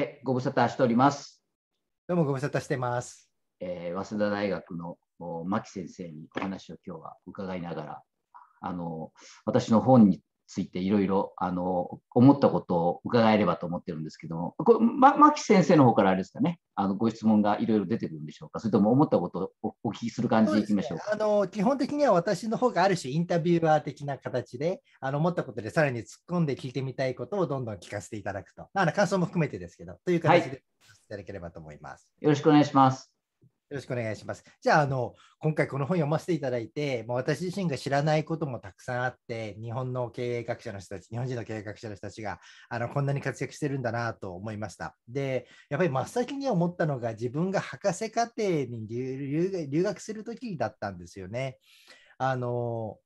え、ご無沙汰しております。どうもご無沙汰してます。えー、早稲田大学の牧先生にお話を今日は伺いながら、あの私の本についていろいろ思ったことを伺えればと思ってるんですけども、これま、牧先生の方からあれですかね、あのご質問がいろいろ出てくるんでしょうか、それとも思ったことをお聞きする感じでいきましょうか、ね、あの基本的には私の方がある種インタビュアー的な形で、あの思ったことでさらに突っ込んで聞いてみたいことをどんどん聞かせていただくと、あの感想も含めてですけど、という形で、い、いただければと思います。よろしくお願いします。よろしくお願いします。じゃあ、あの、今回この本読ませていただいて、もう私自身が知らないこともたくさんあって、日本の経営学者の人たち、日本人の経営学者の人たちが、あの、こんなに活躍してるんだなと思いました。で、やっぱり真っ先に思ったのが、自分が博士課程に留学する時だったんですよね。あの、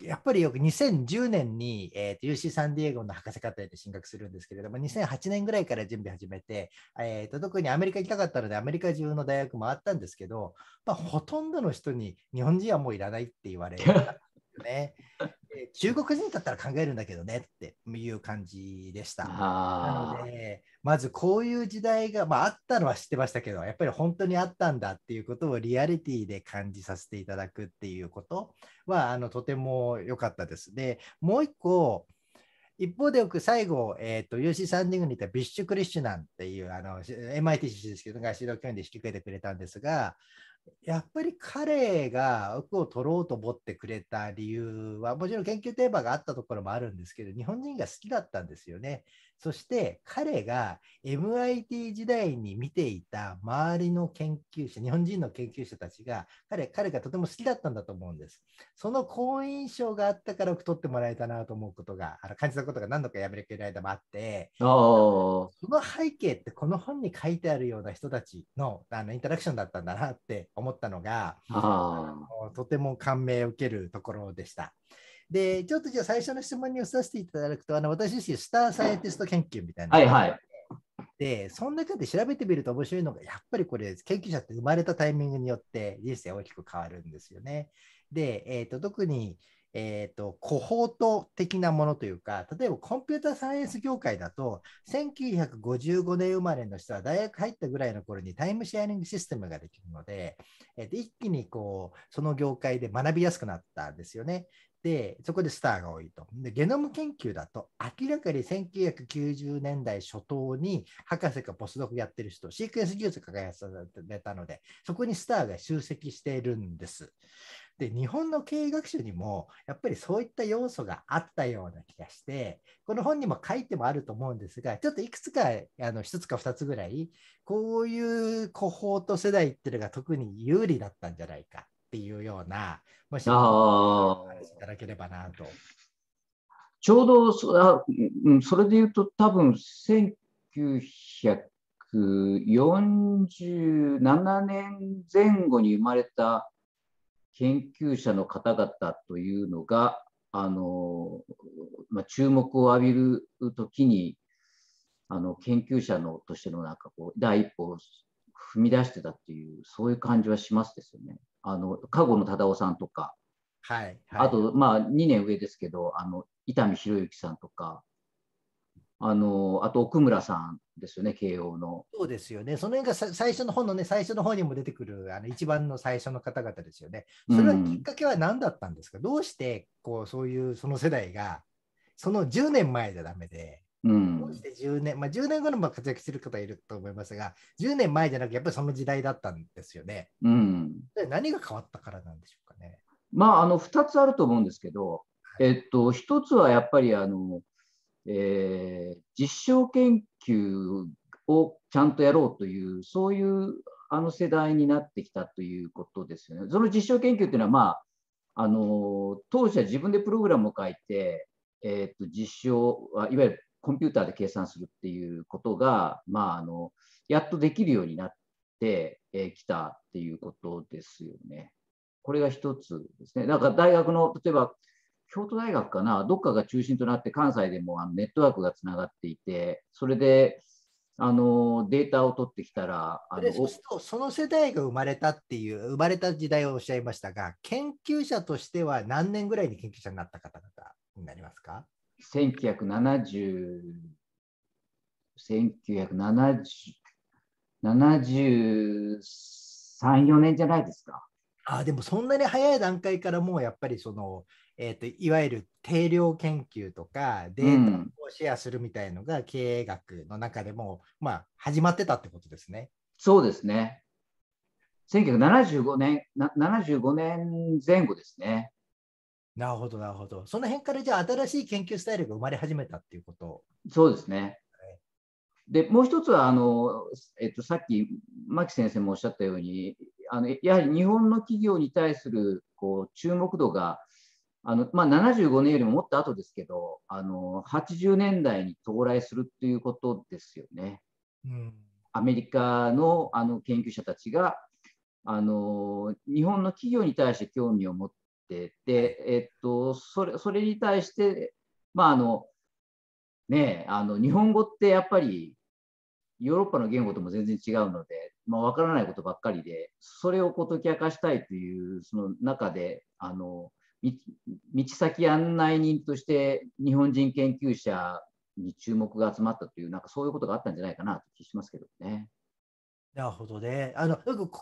やっぱりよく2010年に、えー、UC サンディエゴの博士課程で進学するんですけれども、2008年ぐらいから準備始めて、えーと、特にアメリカ行きたかったので、アメリカ中の大学もあったんですけど、まあ、ほとんどの人に日本人はもういらないって言われたね。中国人だったら考えるんだけどねっていう感じでした。なので、まずこういう時代が、まあ、あったのは知ってましたけど、やっぱり本当にあったんだっていうことをリアリティで感じさせていただくっていうことは、あのとても良かったです。で、もう一個、一方でよく最後、えっ、ー、と、UC サンディングにいたビッシュ・クリッシュナンっていう、あの、MIT 出身ですけど、が指導教員で引き受けてくれたんですが、やっぱり彼が服を取ろうと思ってくれた理由は、もちろん研究テーマがあったところもあるんですけど、日本人が好きだったんですよね。そして彼が MIT 時代に見ていた周りの研究者、日本人の研究者たちが彼、彼がとても好きだったんだと思うんです。その好印象があったからよく取ってもらえたなと思うことが、あの感じたことが何度かやめられる間もあって、その背景ってこの本に書いてあるような人たちのあのインタラクションだったんだなって思ったのが、とても感銘を受けるところでした。で、ちょっとじゃあ最初の質問に移させていただくと、あの私自身、スターサイエンティスト研究みたいな。はいはい。で、その中で調べてみると面白いのが、やっぱりこれ、研究者って生まれたタイミングによって人生大きく変わるんですよね。で、えーと、特に、えーと、コホート的なものというか、例えばコンピューターサイエンス業界だと、1955年生まれの人は大学入ったぐらいの頃にタイムシェアリングシステムができるので、えーと一気にこうその業界で学びやすくなったんですよね。、そこでスターが多いと。で、ゲノム研究だと、明らかに1990年代初頭に博士がポスドクやってる人、シークエンス技術が開発されたので、そこにスターが集積しているんです。で、日本の経営学習にも、やっぱりそういった要素があったような気がして、この本にも書いてもあると思うんですが、ちょっといくつか、あの、1つか2つぐらい、こういうコホート世代っていうのが特に有利だったんじゃないか。っていうような、もし、いただければなと。ちょうどそあ、うん、それで言うと、多分1947年前後に生まれた研究者の方々というのが、あのまあ、注目を浴びる時にあの研究者のとしてのなんかこう第一歩を踏み出してたっていう、そういう感じはしますですよね。あの、加護の忠夫さんとか、はい、はい、あと、まあ、2年上ですけど、あの、伊丹博之さんとか、あの、あと奥村さんですよね、慶応の。そうですよね。その辺が最初の本のね、最初の方にも出てくる、あの、一番の最初の方々ですよね。それはきっかけは何だったんですか、うん、どうして、こう、そういう、その世代が、その10年前じゃダメで、うん、どうして10年、まあ、10年後にも活躍してる方いると思いますが、10年前じゃなくて、やっぱりその時代だったんですよね。うん、で何が変わったからなんでしょうかね。まあ、あの2つあると思うんですけど、はい、えっと、1つはやっぱりあの、えー、実証研究をちゃんとやろうという、そういうあの世代になってきたということですよね。その実証研究っていうのは、まあ、あの当社自分でプログラムを書いて、えーと、と実証いわゆるコンピューターで計算するっていうことが、まあ、あのやっとできるようになってきたっていうことですよね。これが一つですね。なんか大学の例えば京都大学かな、どっかが中心となって関西でもあのネットワークがつながっていて、それであのデータを取ってきたらあのその世代が生まれたっていう生まれた時代をおっしゃいましたが研究者としては何年ぐらいに研究者になった方々になりますか1970 7 3 4年じゃないですか。あでもそんなに早い段階からもうやっぱりその、えーと、といわゆる定量研究とかデータをシェアするみたいのが経営学の中でも、うん、まあ、始まってたってことですね。そうですね。1975年、75年前後ですね。なるほど、なるほど。その辺からじゃあ新しい研究スタイルが生まれ始めたっていうことそうですね。でもう一つはあの、えっと、さっき牧先生もおっしゃったようにあのやはり日本の企業に対するこう注目度があの、まあ、75年よりももっと後ですけどあの80年代に到来するっていうことですよね。うん、アメリカのあの研究者たちがあの日本の企業に対して興味を持っ、で、えっと、それそれに対して、まああのね、あの日本語ってやっぱりヨーロッパの言語とも全然違うので、まあ、分からないことばっかりでそれをこう解き明かしたいというその中であの道先案内人として日本人研究者に注目が集まったというなんかそういうことがあったんじゃないかなと気しますけどね。なるほどね。あの、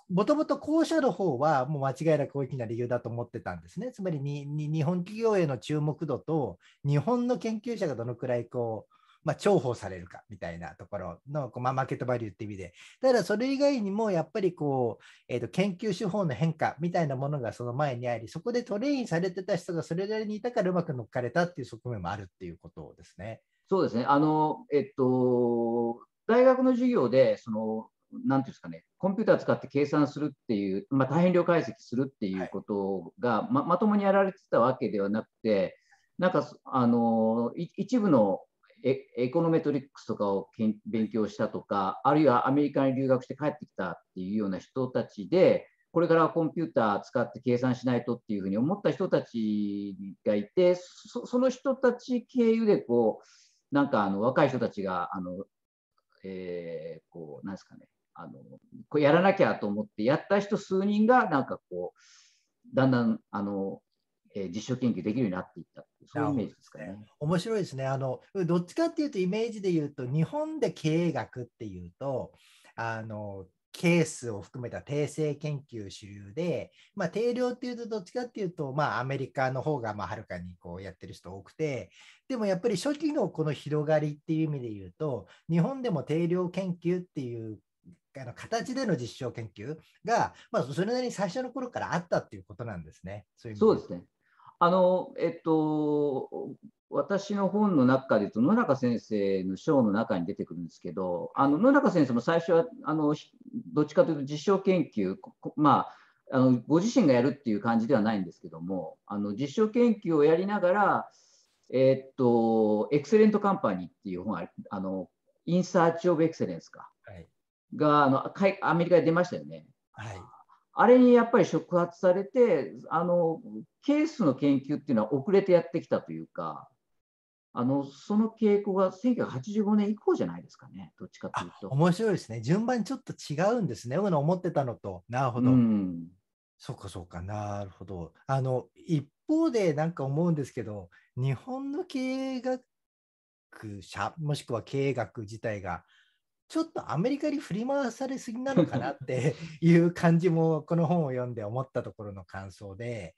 もともと後者の方は、もう間違いなく大きな理由だと思ってたんですね。つまりにに、日本企業への注目度と、日本の研究者がどのくらいこう、まあ、重宝されるかみたいなところのこう、まあ、マーケットバリューって意味で。ただ、それ以外にも、やっぱりこう、えーと、研究手法の変化みたいなものがその前にあり、そこでトレインされてた人がそれなりにいたからうまく乗っかれたっていう側面もあるっていうことですね。そうですね。あの、えっと、大学の授業で、その、なんていうんですかね、コンピューター使って計算するっていう、まあ、大変量解析するっていうことが、はい、ままともにやられてたわけではなくて、なんか、あの一部のエエコノメトリックスとかをけん勉強したとか、あるいはアメリカに留学して帰ってきたっていうような人たちで、これからはコンピューター使って計算しないとっていうふうに思った人たちがいて、その人たち経由でこう、なんかあの若い人たちが、あのえー、こうなんですかね、あのこれやらなきゃと思ってやった人数人がなんかこうだんだんあの、えー、実証研究できるようになっていったってそういうイメージですかね。面白いですねあのどっちかっていうとイメージで言うと日本で経営学っていうとあのケースを含めた定性研究主流で、まあ、定量っていうとどっちかっていうと、まあ、アメリカの方がまあはるかにこうやってる人多くてでもやっぱり初期のこの広がりっていう意味で言うと日本でも定量研究っていうあの形での実証研究が、まあ、それなりに最初の頃からあったっていうことなんですね。そううそうですねあのえっと、私の本の中で言うと野中先生の章の中に出てくるんですけどあの野中先生も最初はあのどっちかというと実証研究、まあ、あのご自身がやるっていう感じではないんですけどもあの実証研究をやりながら、えっとエクセレントカンパニーっていう本あのインサーチ・オブ・エクセレンスか、はい、があのアメリカで出ましたよね。はい、あれにやっぱり触発されてあのケースの研究っていうのは遅れてやってきたというかあのその傾向が1985年以降じゃないですかねどっちかというと。面白いですね順番ちょっと違うんですねの思ってたのとなるほど。うんそうかそうかなるほど。あの一方でなんか思うんですけど日本の経営学者もしくは経営学自体がちょっとアメリカに振り回されすぎなのかなって いう感じもこの本を読んで思ったところの感想で。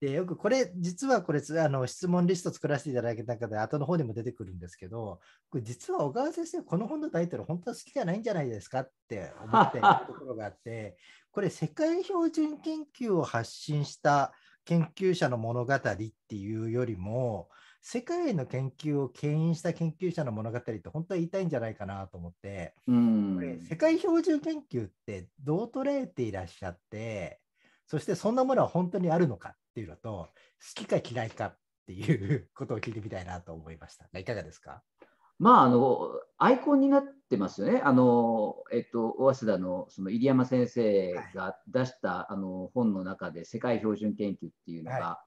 でよくこれ実はこれあの質問リスト作らせていただいた中で後の方にも出てくるんですけどこれ実は小川先生この本のタイトル本当は好きじゃないんじゃないですかって思っているところがあってこれ世界標準研究を発信した研究者の物語っていうよりも世界の研究を牽引した研究者の物語って本当は言いたいんじゃないかなと思って、うん、これ世界標準研究ってどう捉えていらっしゃってそしてそんなものは本当にあるのかっていうのと好きか嫌いかっていうことを聞いてみたいなと思いましたいかがですかまあ、あのアイコンになってますよね、あのえっと、早稲田のその入山先生が出した、はい、あの本の中で、世界標準研究っていうのが、は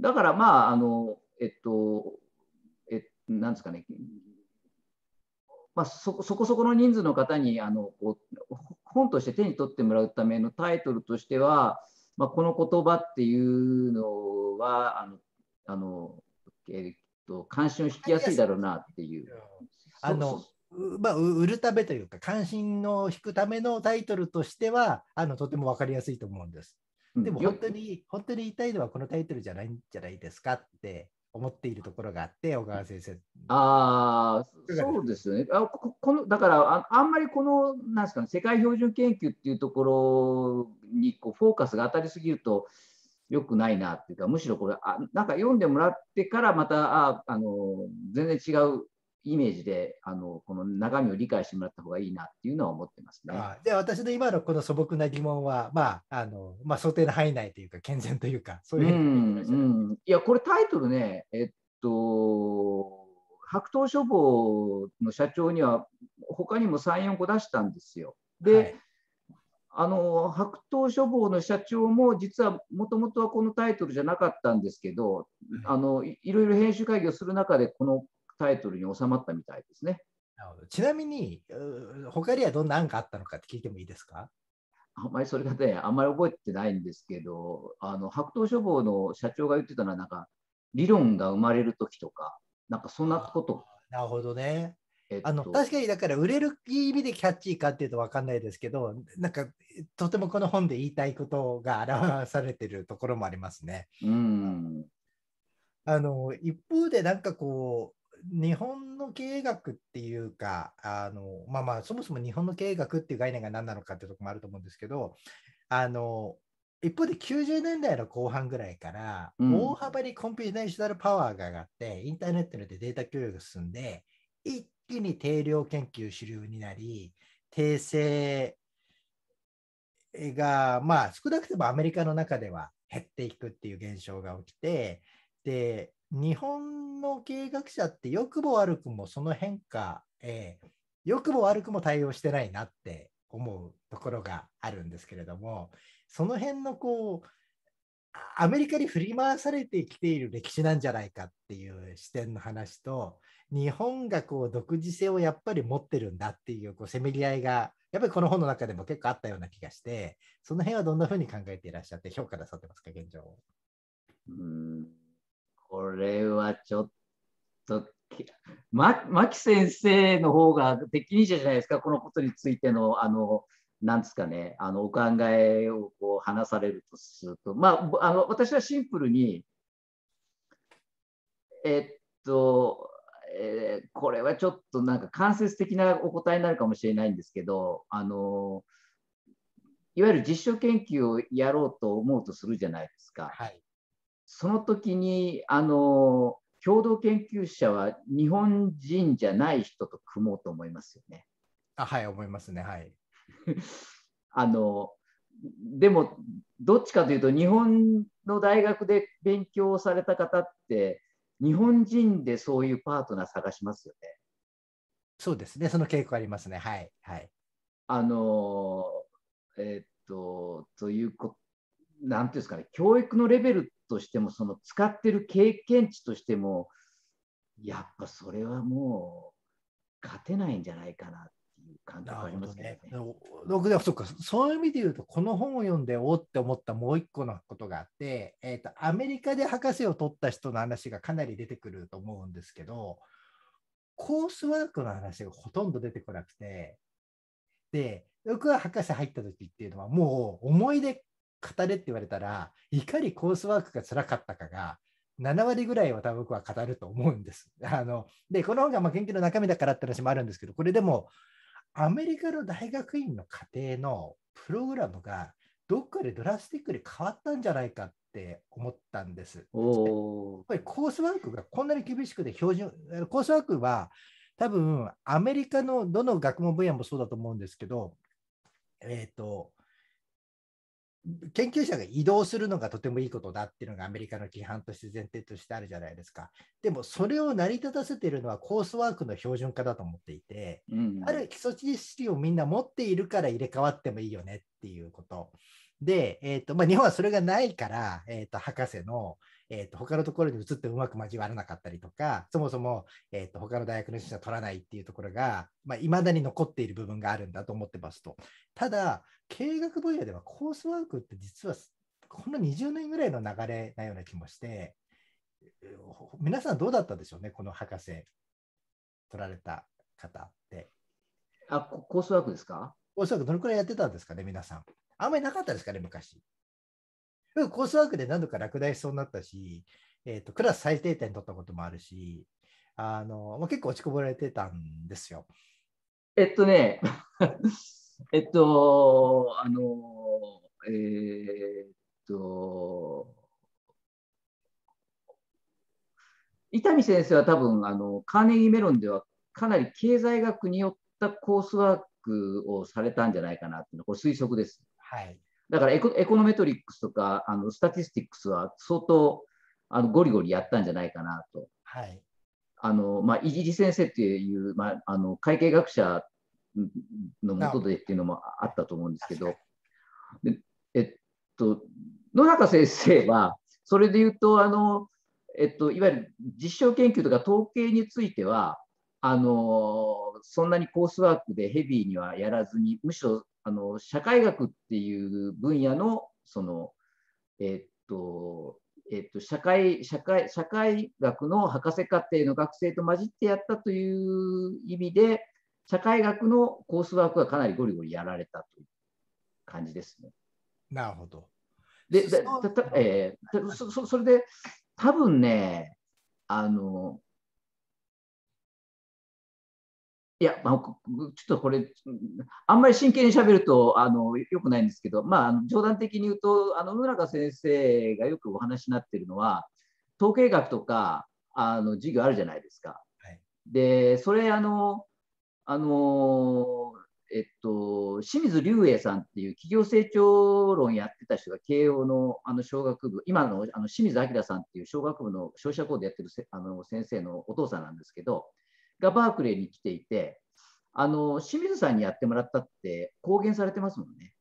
い、だから、まああの、えっと、えなんですかね、まあ、そそこそこの人数の方にあのこう本として手に取ってもらうためのタイトルとしては、まあ、この言葉っていうのはあのあの、えっと、関心を引きやすいだろうなっていう。あのまあ、売るためというか関心を引くためのタイトルとしてはあのとても分かりやすいと思うんです。でも本当に、本当に言いたいのはこのタイトルじゃないんじゃないですかって思っているところがあって、小川先生。ああ、そうですよね。あこのだからあ、あんまりこの、なんですかね、世界標準研究っていうところにこうフォーカスが当たりすぎると、よくないなっていうか、むしろこれ、あなんか読んでもらってから、またああの全然違うイメージであのこの中身を理解してもらった方がいいなっていうのは思ってますね。あ私の今のこの素朴な疑問は、まああのまあ、想定の範囲内というか健全というかそういうふうに、うんうん、いやこれタイトルねえっと白桃書房の社長には他にも34個出したんですよ。で、はいあの白桃書房の社長も実はもともとはこのタイトルじゃなかったんですけど、うん、あのいろいろ編集会議をする中でこのタイトルに収まったみたいですね。なるほどちなみに、他にはどんな案があったのかって聞いてもいいですかあんまりそれがね、あんまり覚えてないんですけど、あの白桃処方の社長が言ってたのは、なんか、理論が生まれる時とか、なんかそんなこと。なるほどね。えっと、あの確かにだから売れる意味でキャッチーかっていうと分かんないですけどなんかとてもこの本で言いたいことが表されてるところもありますね。うんあの一方でなんかこ日本の経営学っていうか、あのまあまあ、そもそも日本の経営学っていう概念が何なのかっていうとこもあると思うんですけど、あの一方で90年代の後半ぐらいから、大幅にコンピュータイャルパワーが上がって、うん、インターネットによってデータ共有が進んで、一気に定量研究主流になり、訂正が、まあ、少なくともアメリカの中では減っていくっていう現象が起きて、で日本の経営学者ってよくも悪くもその変化、えー、良くも悪くも対応してないなって思うところがあるんですけれどもその辺のこうアメリカに振り回されてきている歴史なんじゃないかっていう視点の話と日本がこう独自性をやっぱり持ってるんだっていうこうせめぎ合いがやっぱりこの本の中でも結構あったような気がしてその辺はどんなふうに考えていらっしゃって評価なさってますか現状うんこれはちょっと、ま、牧先生の方が適任者じゃないですか、このことについての、あの、なんですかね、あのお考えをこう話されるとすると、まあ、あの私はシンプルに、えっと、えー、これはちょっとなんか間接的なお答えになるかもしれないんですけど、あのいわゆる実証研究をやろうと思うとするじゃないですか。はい、その時にあの共同研究者は日本人じゃない人と組もうと思いますよね。あはい思いますねはい。あのでもどっちかというと日本の大学で勉強された方って日本人でそういうパートナー探しますよね。そうですねその傾向ありますねはいはい。あのえー、っとというこなんていうんですかね、教育のレベルとしても、その使ってる経験値としても、やっぱそれはもう、勝てないんじゃないかなっていう感覚はありますね。ね、でそか、そういう意味で言うと、この本を読んでおって思ったもう一個のことがあって、えーと、アメリカで博士を取った人の話がかなり出てくると思うんですけど、コースワークの話がほとんど出てこなくて、で、僕は博士入った時っていうのはもう思い出語れって言われたら、いかにコースワークが辛かったかが、7割ぐらいは多分僕は語ると思うんです。あので、この本がま研究の中身だからって話もあるんですけど、これでも、アメリカの大学院の家庭のプログラムが、どっかでドラスティックに変わったんじゃないかって思ったんです。やっぱりコースワークがこんなに厳しくて標準、コースワークは多分アメリカのどの学問分野もそうだと思うんですけど、えっ、ー、と、研究者が移動するのがとてもいいことだっていうのがアメリカの規範として前提としてあるじゃないですか。でもそれを成り立たせているのはコースワークの標準化だと思っていて、うん、ある基礎知識をみんな持っているから入れ替わってもいいよねっていうこと。で、えーとまあ、日本はそれがないから、えーと博士の、えっ、ー、と、他のところに移ってうまく交わらなかったりとか、そもそも、えっ、ー、と、他の大学の出は取らないっていうところが、まあ、未だに残っている部分があるんだと思ってますと。ただ、経営学分野ではコースワークって実は、この20年ぐらいの流れなような気もして、皆さんどうだったでしょうね、この博士、取られた方って。あ、コースワークですかコースワークどのくらいやってたんですかね、皆さん。あんまりなかったですかね、昔。コースワークで何度か落第しそうになったし、えーと、クラス最低点取ったこともあるし、あのまあ、結構落ちこぼれてたんですよ。えっとね、えっと、あの、えー、っと、伊丹先生は多分あのカーネギーメロンではかなり経済学によったコースワークをされたんじゃないかなっていうのはこれ推測です。はい、だからエコエコノメトリックスとかあのスタティスティックスは相当あのゴリゴリやったんじゃないかなと。はいあのまあ、イギリ先生っていう、まあ、あの会計学者のもとでっていうのもあったと思うんですけど、えっと、野中先生はそれで言うとあの、えっと、いわゆる実証研究とか統計についてはあのそんなにコースワークでヘビーにはやらずにむしろあの社会学っていう分野のその、えっとえっと、社会社会社会学の博士課程の学生と混じってやったという意味で社会学のコースワークはかなりゴリゴリやられたという感じですね。なるほど。で、そえー、そそれで多分ねあのいや、まあ、ちょっとこれ、あんまり真剣にしゃべるとあのよくないんですけど、まあ、冗談的に言うと、あの野中先生がよくお話になってるのは、統計学とかあの授業あるじゃないですか。はい、で、それあの、あのえっと、清水隆英さんっていう企業成長論やってた人が慶応のあの小学部、今のあの清水明さんっていう小学部の消費者コーやってるあの先生のお父さんなんですけど、がバークレーに来ていて、あの清水さんにやってもらったって公言されてますもんね。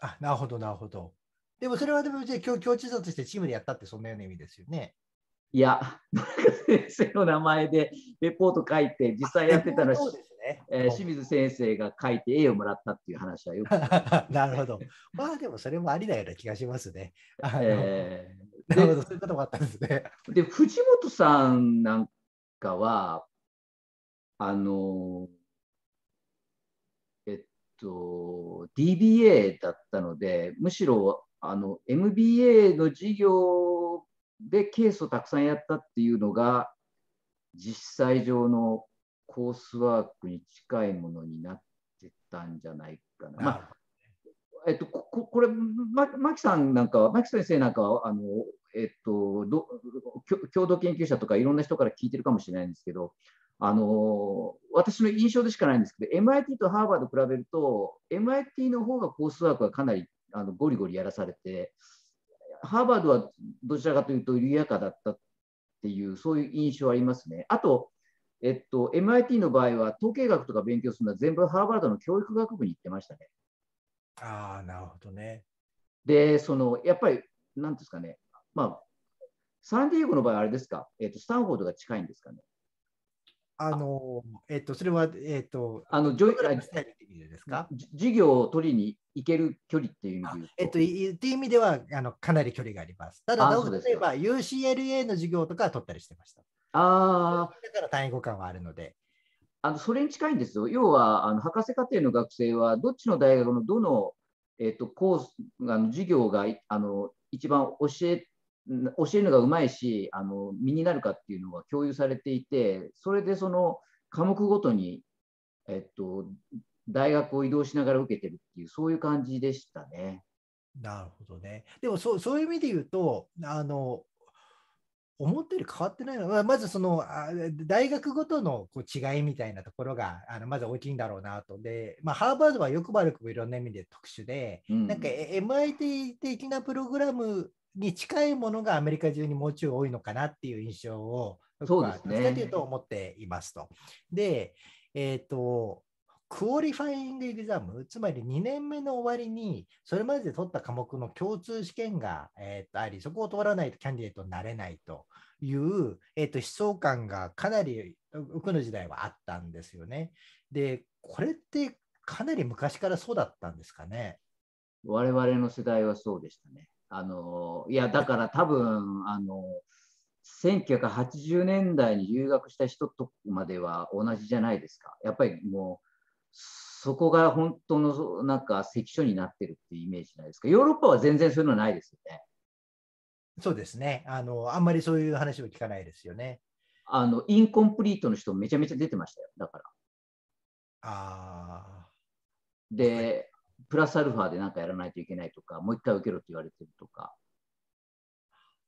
あなるほど、なるほど。でもそれはでも、じゃあ、共通としてチームでやったって、そんなような意味ですよね。いや、野中先生の名前でレポート書いて、実際やってたら、ねえー、清水先生が書いて A をもらったっていう話はよく なるほど。まあでもそれもありだような気がしますね。えー、なるほど、そういうこともあったんですね。で、藤本さんなんかは、あの、えっと、DBA だったので、むしろあの MBA の授業でケースをたくさんやったっていうのが、実際上のコースワークに近いものになってたんじゃないかな。まあえっと、ここれ、ま、牧さんなんかは、牧先生なんかは、あのえっと、ど共同研究者とかいろんな人から聞いてるかもしれないんですけど、あの私の印象でしかないんですけど MIT とハーバード比べると MIT の方がコースワークはかなりあのゴリゴリやらされてハーバードはどちらかというと緩やかだったっていうそういう印象ありますね。あと、えっと、MIT の場合は統計学とか勉強するのは全部ハーバードの教育学部に行ってましたね。ああなるほどね。でそのやっぱりなんですかねまあサンディエゴの場合あれですか、えっと、スタンフォードが近いんですかね。あのえっと、それは、えっと、あの、ジョイいですか授業を取りに行ける距離っていう意味でえっと、いう意味ではあの、かなり距離があります。ただ、例えば UCLA の授業とか取ったりしてました。ああ。だから単位互換はあるので。あのそれに近いんですよ。要はあの博士課程の学生はどっちの大学のどの、えっとコースあの授業があの一番教え教えるのがうまいしあの身になるかっていうのが共有されていてそれでその科目ごとに、えっと、大学を移動しながら受けてるっていうそういう感じでしたね。なるほどね。でもそそういう意味で言うとあの思ったより変わってないのは、まずその大学ごとのこう違いみたいなところがあのまず大きいんだろうなと。で、まあ、ハーバードはよくばるくもいろんな意味で特殊で、うん、なんか MIT 的なプログラムに近いものがアメリカ中にもうちょい多いのかなっていう印象を、僕はどっちかというと思っていますと。で、えっ、ー、と、クオリファイングエグザム、つまり2年目の終わりに、それまでで取った科目の共通試験が、えー、とあり、そこを通らないとキャンディエートになれないという、えー、と思想感がかなりくの時代はあったんですよね。で、これってかなり昔からそうだったんですかね。我々の世代はそうでしたね。あのいやだから多分あの1980年代に留学した人とまでは同じじゃないですかやっぱりもうそこが本当のなんか関所になってるっていうイメージないですかヨーロッパは全然そういうのないですよねそうですねあのあんまりそういう話は聞かないですよねあのインコンプリートの人めちゃめちゃ出てましたよだからああで、プラスアルファで何かやらないといけないとか、もう一回受けろって言われてるとか。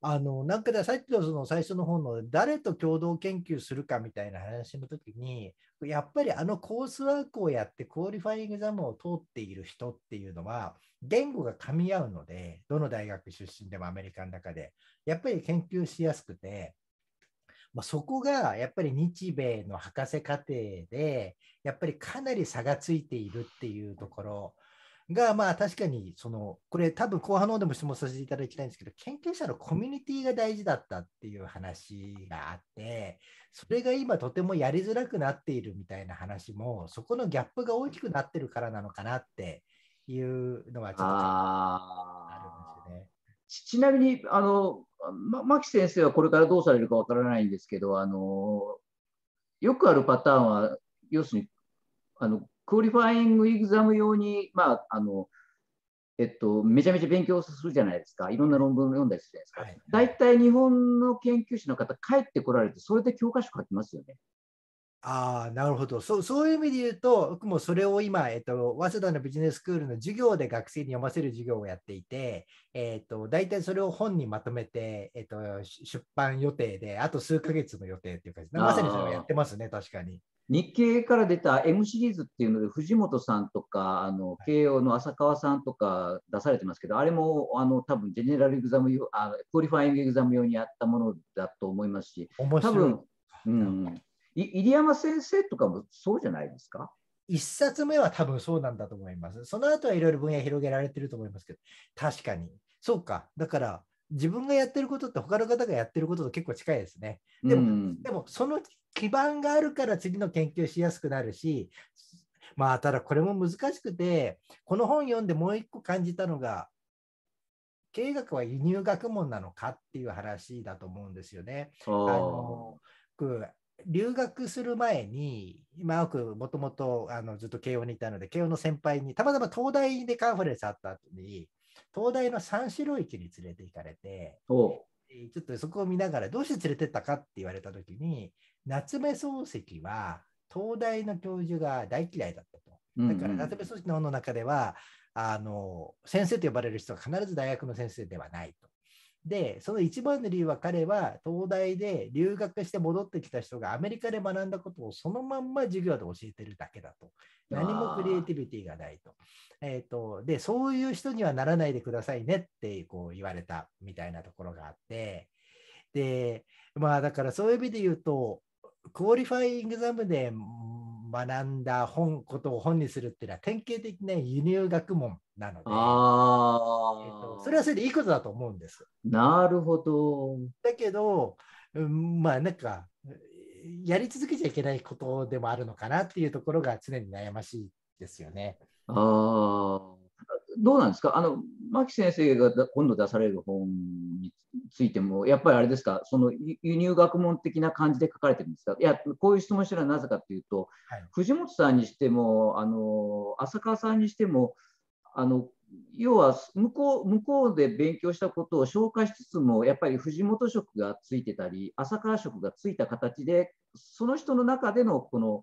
あのなんかさっきのその最初の方の誰と共同研究するかみたいな話の時にやっぱりあのコースワークをやってクオリファイングザムを通っている人っていうのは言語が噛み合うのでどの大学出身でもアメリカの中でやっぱり研究しやすくて、まあ、そこがやっぱり日米の博士課程でやっぱりかなり差がついているっていうところ。が、まあ確かに、その、これ多分後半の方でも質問させていただきたいんですけど、研究者のコミュニティが大事だったっていう話があって、それが今とてもやりづらくなっているみたいな話も、そこのギャップが大きくなってるからなのかなっていうのはちょっとあるんですよね。ちなみに、あの、ま、牧先生はこれからどうされるかわからないんですけど、あの、よくあるパターンは、要するに、あのクオリファイングエグザム用に、まあ、あの、えっと、めちゃめちゃ勉強するじゃないですか、いろんな論文を読んだりするじゃないですか、大体、日本の研究者の方、帰ってこられて、それで教科書書きますよね。ああ、なるほどそう。そういう意味で言うと、僕もそれを今、えっと、早稲田のビジネススクールの授業で学生に読ませる授業をやっていて、えっと、大体それを本にまとめて、えっと、出版予定で、あと数ヶ月の予定っていう感じ、まさにそれをやってますね、確かに。日経から出た M シリーズっていうので藤本さんとかあの慶応の浅川さんとか出されてますけどあれもあの多分ジェネラルエグザムあクオリファイングエグザム用にやったものだと思いますし多分、うん、入山先生とかもそうじゃないですか一冊目は多分そうなんだと思います。その後はいろいろ分野広げられてると思いますけど、確かに。そうか。だから、自分がやってることって他の方がやってることと結構近いですね。でも、うん、でもその基盤があるから次の研究しやすくなるし、まあただこれも難しくて、この本読んでもう一個感じたのが、経営学は輸入学問なのかっていう話だと思うんですよね。あの留学する前に、今く、もともとずっと慶応にいたので、慶応の先輩に、たまたま東大でカンファレンスあった後に、東大の三四郎駅に連れて行かれて、ちょっとそこを見ながら、どうして連れてったかって言われたときに、夏目漱石は東大の教授が大嫌いだったと。だから夏目漱石の本の中では、あの先生と呼ばれる人は必ず大学の先生ではないと。で、その一番の理由は彼は東大で留学して戻ってきた人がアメリカで学んだことをそのまんま授業で教えてるだけだと。何もクリエイティビティがないと。えっ、ー、と、で、そういう人にはならないでくださいねってこう言われたみたいなところがあって、で、まあだからそういう意味で言うと、クオリファイングザムで学んだ本ことを本にするっていうのは典型的な輸入学問なのであ、えっと、それはそれでいいことだと思うんです。なるほど。だけど、うん、まあなんかやり続けちゃいけないことでもあるのかなっていうところが常に悩ましいですよね。ああ。どうなんですかあの牧先生が今度出される本についてもやっぱりあれですかその輸入学問的な感じで書かれてるんですかいやこういう質問したらなぜかというと、はい、藤本さんにしてもあの浅川さんにしてもあの要は向こう向こうで勉強したことを紹介しつつもやっぱり藤本色がついてたり浅川色がついた形でその人の中でのこの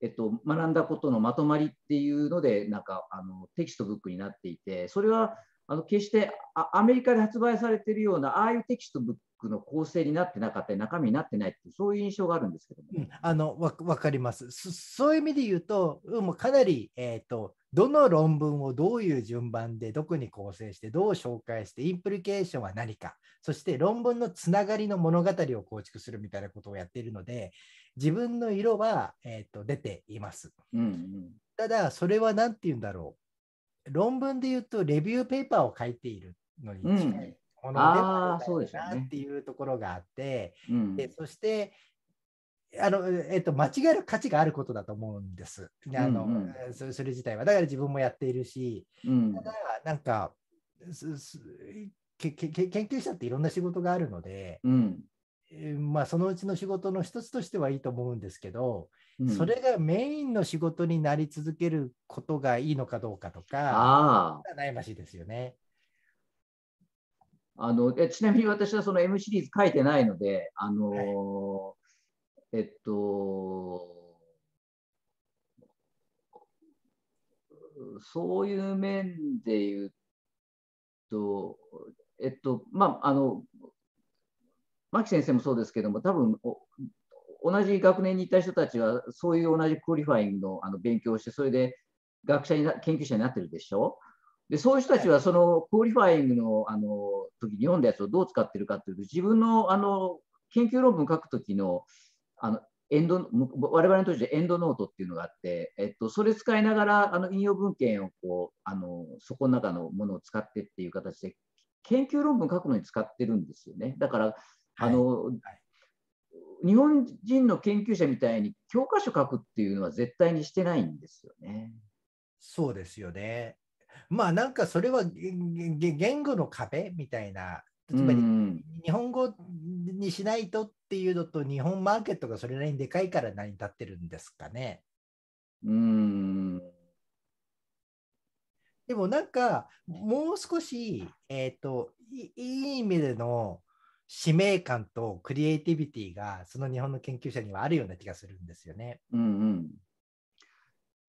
えっと、学んだことのまとまりっていうのでなんかあのテキストブックになっていてそれはあの決してアメリカで発売されているようなああいうテキストブックの構成になってなかったり中身になってないってそういう印象があるんですけども、うん、あのわ分かりますそういう意味で言うと、もうかなり、えーとどの論文をどういう順番でどこに構成してどう紹介してインプリケーションは何かそして論文のつながりの物語を構築するみたいなことをやっているので自分の色は、えーと、出ています、うんうん、ただそれは何て言うんだろう論文で言うとレビューペーパーを書いているのに近いものではないなっていうところがあって、うん、で、ね、そしてあのえっと、間違える価値があることだと思うんです。あの、うんうん、それ自体は。だから自分もやっているし、うん、ただ、なんかけけ、研究者っていろんな仕事があるので、うんまあ、そのうちの仕事の一つとしてはいいと思うんですけど、うん、それがメインの仕事になり続けることがいいのかどうかとか、悩ましいですよね。あのちなみに私はその M シリーズ書いてないので、あのーはいえっと、そういう面で言うと、えっと、まあ、あの、牧先生もそうですけども、多分同じ学年にいた人たちは、そういう同じクオリファイングのあの勉強をして、それで学者にな研究者になってるでしょ。でそういう人たちはそのクオリファイングのあの時に読んだやつをどう使ってるかっていうと自分のあの研究論文書く時のあのエンド我々の当時でエンドノートっていうのがあって、えっと、それ使いながらあの引用文献をこうあのそこの中のものを使ってっていう形で研究論文書くのに使ってるんですよね。だから、はい、あの、はい日本人の研究者みたいに教科書書くっていうのは絶対にしてないんですよね。そうですよね。まあなんかそれは言語の壁みたいなつまり日本語にしないとっていうのと日本マーケットがそれなりにでかいから成り立ってるんですかね。うんでもなんかもう少し、えーと、いい意味での使命感とクリエイティビティがその日本の研究者にはあるような気がするんですよね。うんうん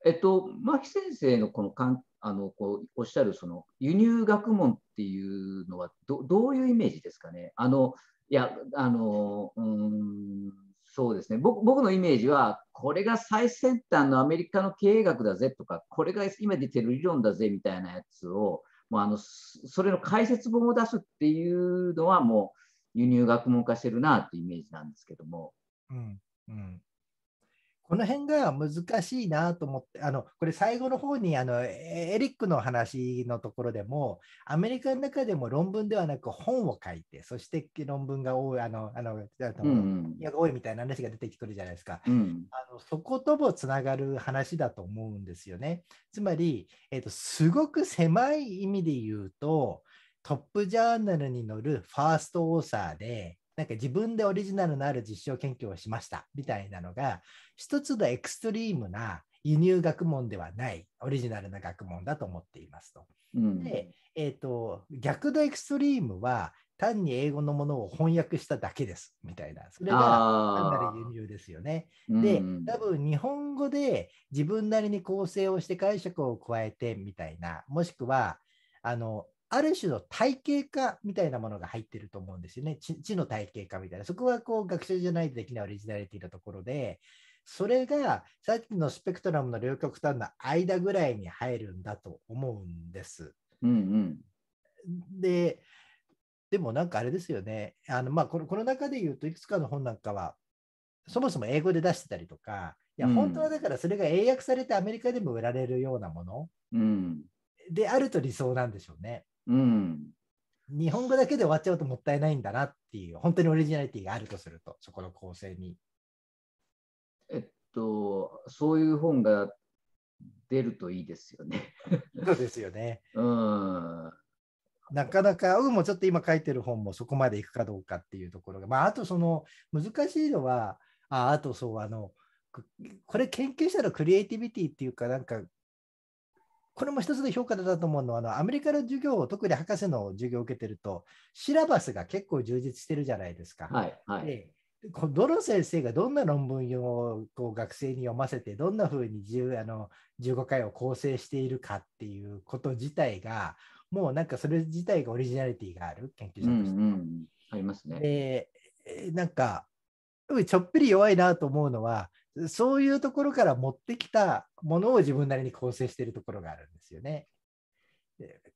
えっと、牧先生のこの観あのこうおっしゃるその輸入学問っていうのはどういうイメージですかねあのいやあのうんそうですね僕のイメージはこれが最先端のアメリカの経営学だぜとかこれが今出てる理論だぜみたいなやつをもうあのそれの解説本を出すっていうのはもう輸入学問化してるなっていうイメージなんですけども。うんうんこの辺が難しいなと思って、あのこれ、最後の方にあのエリックの話のところでも、アメリカの中でも論文ではなく本を書いて、そして論文が多い、あの、あの、うんうん、多いみたいな話が出てくるじゃないですか。うん、あのそこともつながる話だと思うんですよね。つまり、えーと、すごく狭い意味で言うと、トップジャーナルに載るファーストオーサーで、なんか自分でオリジナルのある実証研究をしましたみたいなのが、一つのエクストリームな輸入学問ではないオリジナルな学問だと思っていますと。うん、で、えーと、逆のエクストリームは単に英語のものを翻訳しただけですみたいな、それが単なる輸入ですよね。で、多分日本語で自分なりに構成をして解釈を加えてみたいな、もしくは、あのある種の体系化みたいなものが入ってると思うんですよね。知の体系化みたいな。そこはこう学習じゃないとできないオリジナリティのところで、それがさっきのスペクトラムの両極端の間ぐらいに入るんだと思うんです。うんうん、で、でもなんかあれですよね。あのまあこのこの中で言うといくつかの本なんかは、そもそも英語で出してたりとか、いや本当はだからそれが英訳されてアメリカでも売られるようなもの、うん、であると理想なんでしょうね。うん、日本語だけで終わっちゃうともったいないんだなっていう本当にオリジナリティがあるとするとそこの構成に。えっとそういう本が出るといいですよね。そうですよね。うん。なかなか、うんもちょっと今書いてる本もそこまでいくかどうかっていうところが、まあ、あとその難しいのは、ああとそう、あの、これ研究者のクリエイティビティっていうか、なんかこれも一つの評価だと思うのは、あのアメリカの授業を、特に博士の授業を受けてると、シラバスが結構充実してるじゃないですか。はいはい、でどの先生がどんな論文をこう学生に読ませて、どんなふうにあの15回を構成しているかっていうこと自体が、もうなんかそれ自体がオリジナリティがある研究者として。うんうん、ありますね。で、なんか、ちょっぴり弱いなと思うのは、そういうところから持ってきたものを自分なりに構成しているところがあるんですよね。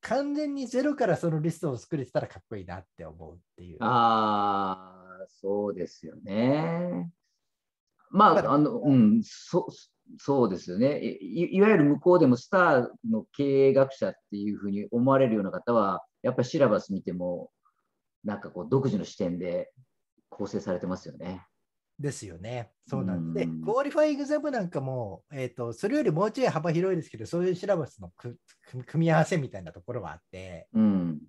完全にゼロからそのリストを作れてたらかっこいいなって思うっていう。ああ、そうですよね。まあ、あ、あの、うん、そそうですよねい。いわゆる向こうでもスターの経営学者っていうふうに思われるような方は、やっぱりシラバス見ても、なんかこう、独自の視点で構成されてますよね。ですよね。そうなんです。で、クオリファイグザムなんかも、えーと、それよりもうちょい幅広いですけど、そういうシラバスの組み合わせみたいなところはあって、うん、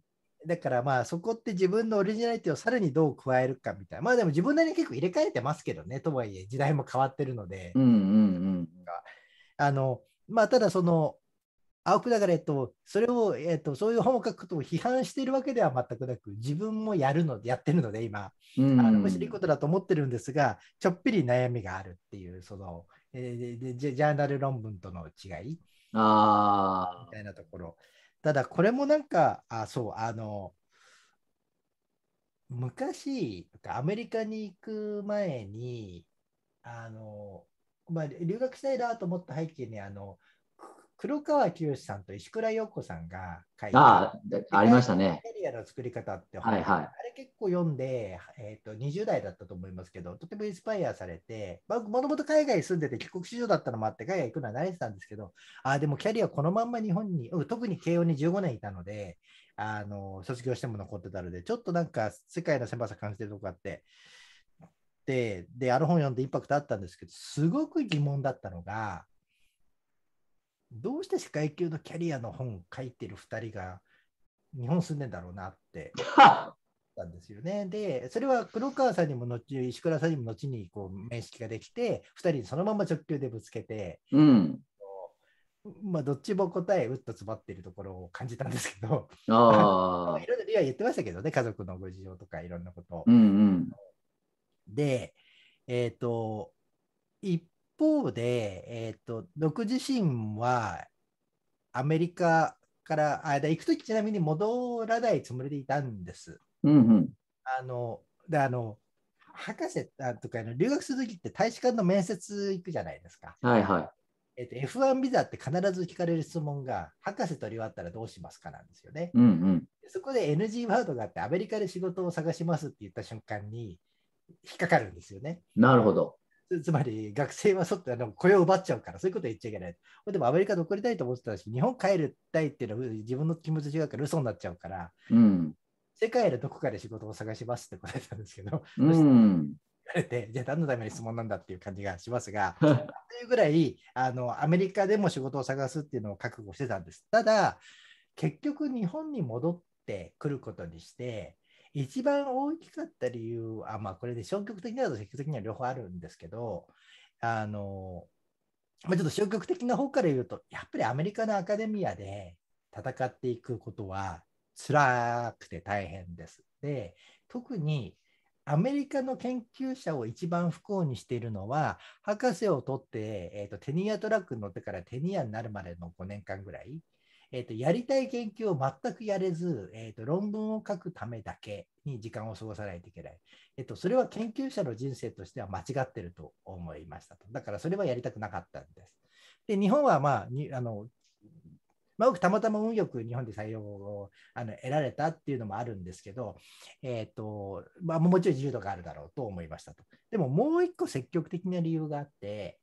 だからまあそこって自分のオリジナリティをさらにどう加えるかみたいな、まあでも自分なりに結構入れ替えてますけどね、とはいえ時代も変わってるので、うんうんうん、あのまあ、ただその青くだから、えっと、それを、えっと、そういう本を書くことを批判しているわけでは全くなく、自分もやるので、やってるので、今、あのいことだと思ってるんですが、ちょっぴり悩みがあるっていう、その、えー、ジャーナル論文との違いあみたいなところ。ただ、これもなんか、あ、そう、あの、昔、アメリカに行く前に、あの、まあ、留学したいなと思った背景に、あの、黒川清さんと石倉陽子さんが書いたあありましたね。キャリアの作り方って、はいはい、あれ結構読んで、えーと、20代だったと思いますけど、とてもインスパイアされて、あ、もともと海外に住んでて帰国子女だったのもあって、海外行くのは慣れてたんですけど、あでもキャリアこのまんま日本に、特に慶応に15年いたので、あの卒業しても残ってたので、ちょっとなんか世界の狭さ感じてるとこあって、で、であの本読んでインパクトあったんですけど、すごく疑問だったのが、どうして世界級のキャリアの本書いてる2人が日本住んでんだろうなって たんですよね。で、それは黒川さんにも後、石倉さんにも後にこう面識ができて、2人そのまま直球でぶつけて、うん、まあ、どっちも答え、うっと詰まってるところを感じたんですけど、いろいろ理由は言ってましたけどね、家族のご事情とかいろんなことを。うんうん、で、えっ、ー、と、一方で、えーと、僕自身はアメリカからあだ行く時ちなみに戻らないつもりでいたんです。うんうん、あのであの博士とかの留学するきって大使館の面接行くじゃないですか。はいはいえっと、と F1 ビザって必ず聞かれる質問が博士取り終わったらどうしますかなんですよね。うんうん、そこで NG ワードがあってアメリカで仕事を探しますって言った瞬間に引っかかるんですよね。なるほど。つまり学生はそってあの雇用を奪っちゃうから、そういうこと言っちゃいけない。でもアメリカ残りたいと思ってたし、日本帰りたいっていうのは自分の気持ち違うから嘘になっちゃうから、うん、世界のどこかで仕事を探しますって答えたんですけど、うん、言われて、じゃあ何のために質問なんだっていう感じがしますが、というぐらいあのアメリカでも仕事を探すっていうのを覚悟してたんです。ただ、結局日本に戻ってくることにして、一番大きかった理由は、まあ、これで消極的なと積極的には両方あるんですけど、あの、まあ、ちょっと消極的な方から言うと、やっぱりアメリカのアカデミアで戦っていくことは辛くて大変です。で、特にアメリカの研究者を一番不幸にしているのは、博士を取って、えーと、とテニアトラックに乗ってからテニアになるまでの5年間ぐらい、えー、と、やりたい研究を全くやれず、えっ、ー、と、論文を書くためだけに時間を過ごさないといけない。えっ、ー、と、それは研究者の人生としては間違ってると思いましたと。だから、それはやりたくなかったんです。で、日本は、まあ、にあのまあ、僕たまたま運よく日本で採用をあの得られたっていうのもあるんですけど、えーとまあ、もうちょい自由度があるだろうと思いましたと。でももう一個積極的な理由があって、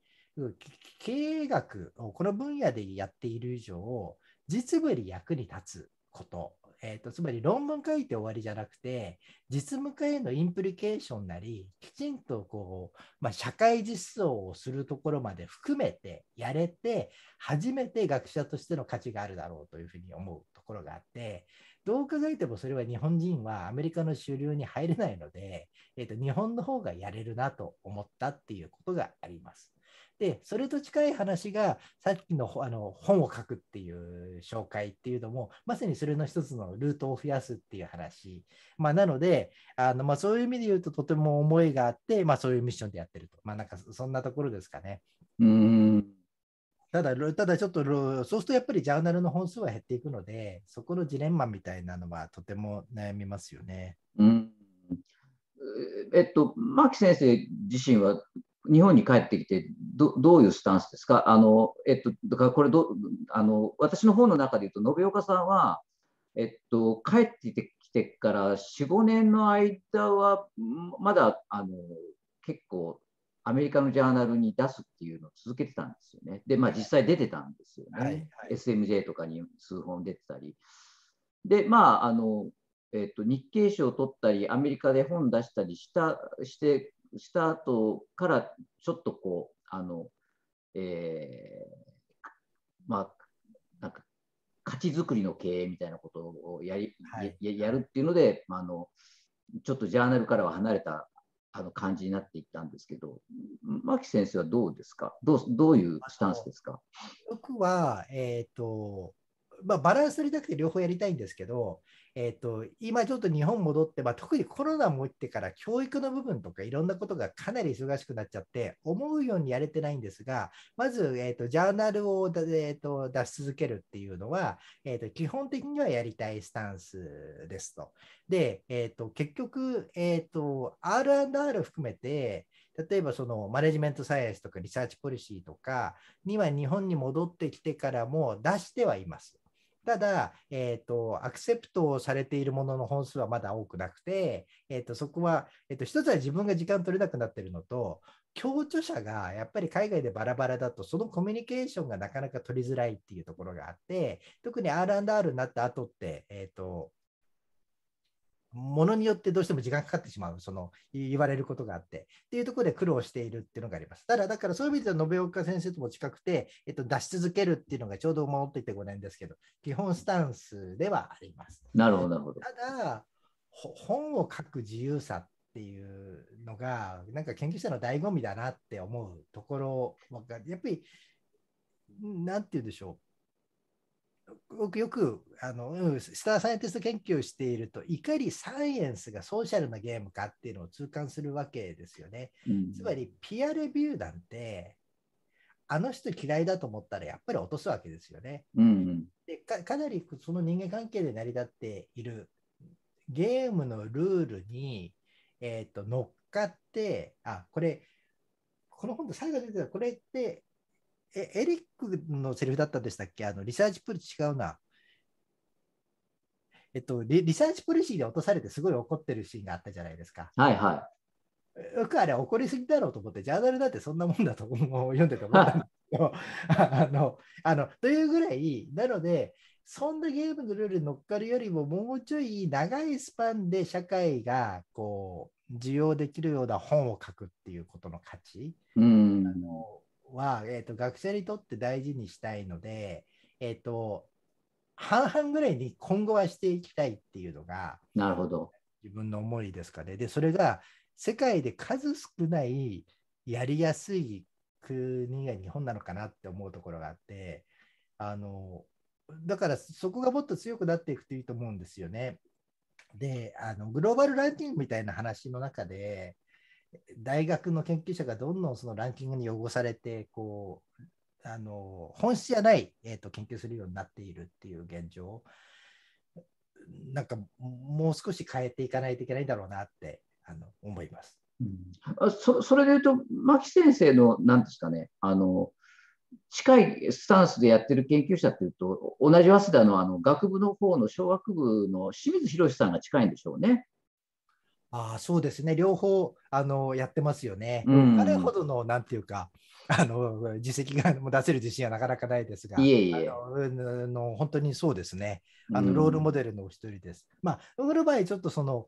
経営学をこの分野でやっている以上、実務り役に立つこと、えーと、つまり論文書いて終わりじゃなくて実務家へのインプリケーションなりきちんとこう、まあ、社会実装をするところまで含めてやれて初めて学者としての価値があるだろうというふうに思うところがあってどう考えてもそれは日本人はアメリカの主流に入れないので、えーと日本の方がやれるなと思ったっていうことがあります。でそれと近い話がさっきのあの本を書くっていう紹介っていうのもまさにそれの一つのルートを増やすっていう話、まあ、なのであの、まあ、そういう意味で言うととても思いがあって、まあ、そういうミッションでやってると、まあ、なんかそんなところですかね。うんただ、ただちょっと、そうするとやっぱりジャーナルの本数は減っていくので、そこのジレンマみたいなのはとても悩みますよね。うん、えっと、牧先生自身は日本に帰ってきてど、どういうスタンスですか、あのえっと、だからこれどあの、私の方の中で言うと、延岡さんは、えっと、帰ってきてから4、5年の間は、まだあの結構、アメリカのジャーナルに出すっていうのを続けてたんですよね。で、まあ、実際出てたんですよね、はいはい、SMJ とかに数本出てたり。で、まああのえっと、日経賞を取ったり、アメリカで本出したりしたしてした後からちょっとこうあの、えー、まあなんか価値づくりの経営みたいなことをやり、はい、ややるっていうので、まあ、あのちょっとジャーナルからは離れたあの感じになっていったんですけど牧先生はどうですかどうどういうスタンスですか僕は、えーとまあ、バランス取りたくて両方やりたいんですけど、えーと、今ちょっと日本戻って、まあ、特にコロナもってから教育の部分とかいろんなことがかなり忙しくなっちゃって思うようにやれてないんですがまず、えーと、ジャーナルを、えーと、と出し続けるっていうのは、えー、と基本的にはやりたいスタンスですと。で、えー、と結局、えー、と R&R 含めて例えばそのマネジメントサイエンスとかリサーチポリシーとかには日本に戻ってきてからも出してはいます。ただ、えっ、ー、と、アクセプトをされているものの本数はまだ多くなくて、えっ、ー、と、そこは、えっ、ー、と、一つは自分が時間取れなくなっているのと、共著者がやっぱり海外でバラバラだと、そのコミュニケーションがなかなか取りづらいっていうところがあって、特に R&R になった後って、えっ、と、ものによってどうしても時間かかってしまう、その言われることがあって、っていうところで苦労しているっていうのがあります。ただ、だからそういう意味では延岡先生とも近くて、えっと、出し続けるっていうのがちょうど戻っていて5年ですけど、基本スタンスではあります。なるほど、なるほど。ただ、本を書く自由さっていうのが、なんか研究者の醍醐味だなって思うところ、やっぱり、なんて言うんでしょう。よくあのスターサイエンティスト研究をしているといかにサイエンスがソーシャルなゲームかっていうのを痛感するわけですよね。うん、つまりピアレビューなんてあの人嫌いだと思ったらやっぱり落とすわけですよね。うん、でかなりその人間関係で成り立っているゲームのルールに、えーと乗っかってあこれこの本で最後出てたこれってえエリックのセリフだったんでしたっけあのリサーチプリ違うな。えっとリ、リサーチプリシーで落とされてすごい怒ってるシーンがあったじゃないですか。はいはい。よくあれ怒りすぎだろうと思って、ジャーナルだってそんなもんだと読んでて思ったんですけど、あのあのというぐらい、なので、そんなゲームのルールに乗っかるよりも、もうちょい長いスパンで社会がこう需要できるような本を書くっていうことの価値、うん、あのは、えーと、学生にとって大事にしたいので、えーと半々ぐらいに今後はしていきたいっていうのがなるほど自分の思いですかね。でそれが世界で数少ないやりやすい国が日本なのかなって思うところがあってあのだからそこがもっと強くなっていくといいと思うんですよね。であのグローバルランキングみたいな話の中で大学の研究者がどんどんそのランキングに汚されてこうあの本質じゃない、えーと、研究するようになっているっていう現状なんかもう少し変えていかないといけないんだろうなってあの思います。うん、あそそれでいうと、牧先生の何ですかねあの、近いスタンスでやってる研究者っていうと、同じ早稲田のあの学部の方の小学部の清水宏さんが近いんでしょうね。あそうですね、両方あのやってますよね。あれ彼ほどの、なんていうか、あの実績が出せる自信はなかなかないですが、いえいえあの本当にそうですね、あのロールモデルのお一人です。うん、まあ、僕の場合、ちょっとその、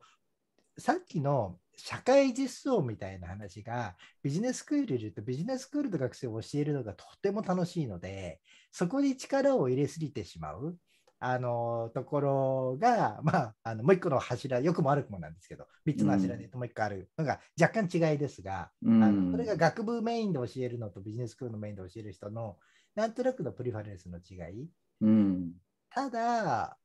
さっきの社会実装みたいな話がビジネススクールで言うとビジネススクールの学生を教えるのがとても楽しいのでそこに力を入れすぎてしまうあのところが、まあ、あのもう一個の柱よくも悪くもなんですけど3つの柱でともう一個あるのが若干違いですが、うん、あのそれが学部メインで教えるのとビジネススクールのメインで教える人のなんとなくのプリファレンスの違い、うん、ただ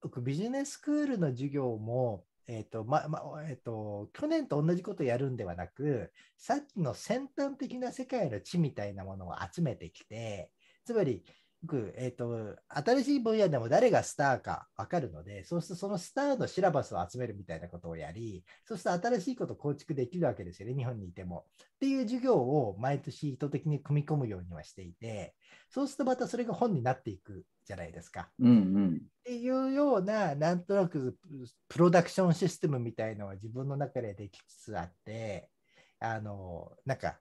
僕ビジネススクールの授業もえーとままえーと、と去年と同じことをやるんではなくさっきの先端的な世界の地みたいなものを集めてきてつまりく、えーと、新しい分野でも誰がスターか分かるので、そうするとそのスターのシラバスを集めるみたいなことをやり、そうすると新しいことを構築できるわけですよね、日本にいても。っていう授業を毎年意図的に組み込むようにはしていて、そうするとまたそれが本になっていくじゃないですか。うんうん、っていうような、なんとなくプロダクションシステムみたいのは自分の中でできつつあって、あのなんか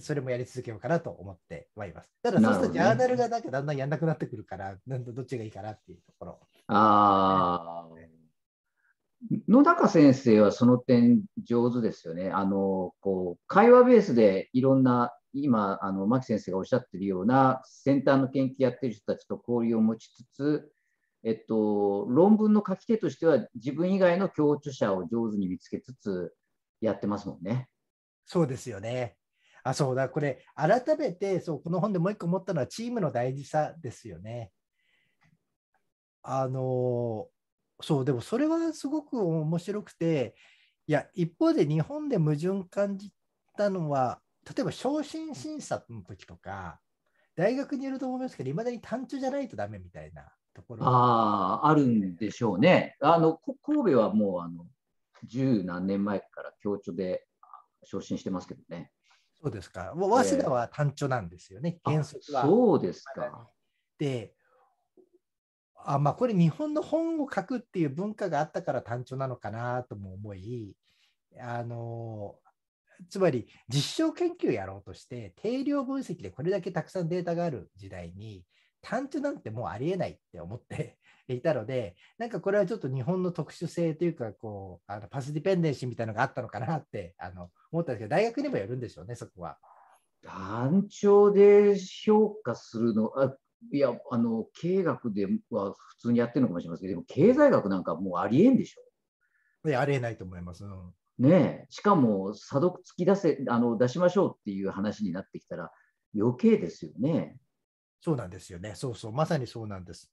それもやり続けようかなと思ってはいます。ただ、そうするとジャーナルがなんかだんだんやんなくなってくるから、どっちがいいかなっていうところ。あ野中先生はその点上手ですよね。あのこう会話ベースでいろんな今あの牧先生がおっしゃってるような先端の研究やってる人たちと交流を持ちつつ、えっと、論文の書き手としては自分以外の共著者を上手に見つけつつやってますもんね。そうですよね。あ、そうだ、これ、改めて、そう、この本でもう一個思ったのは、チームの大事さですよね。あの、そう、でもそれはすごく面白くて、いや、一方で日本で矛盾感じたのは、例えば昇進審査の時とか、大学にいると思いますけど、いまだに単調じゃないとダメみたいなところ、がああ、るんでしょうね。あの神戸はもうあの十何年前から協調で昇進してますけどね。そうですか。早稲田は単調なんですよね、原則は。そうですか。で、あまあ、これ日本の本を書くっていう文化があったから単調なのかなとも思い、あのつまり実証研究やろうとして定量分析でこれだけたくさんデータがある時代に単調なんてもうありえないって思っていたので、なんかこれはちょっと日本の特殊性というか、こう、あのパスディペンデンシーみたいなのがあったのかなってあの思ったんですけど、大学にもよるんでしょうね、そこは。単調で評価するの、あいや、あの、経営学では普通にやってるのかもしれませんけど、でも経済学なんかもうありえんでしょいや、ありえないと思います。うんねえ、しかも、査読突き出せ、あの、出しましょうっていう話になってきたら、余計ですよね。そうなんですよね。そうそう、まさにそうなんです。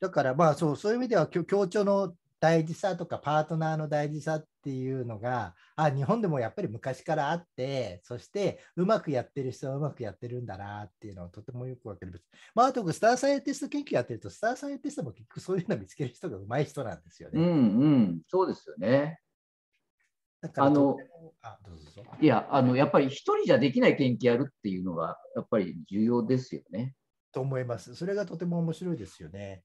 だからまあそう、そういう意味では協調の大事さとかパートナーの大事さっていうのがあ日本でもやっぱり昔からあってそしてうまくやってる人はうまくやってるんだなっていうのはとてもよくわかります。まあ、特とスターサイエンティスト研究やってるとスターサイエンティストも結局そういうの見つける人がうまい人なんですよね。うん、うん、そうですよね。あのあどうぞいやあのやっぱり一人じゃできない研究やるっていうのがやっぱり重要ですよね。と思います。それがとても面白いですよね。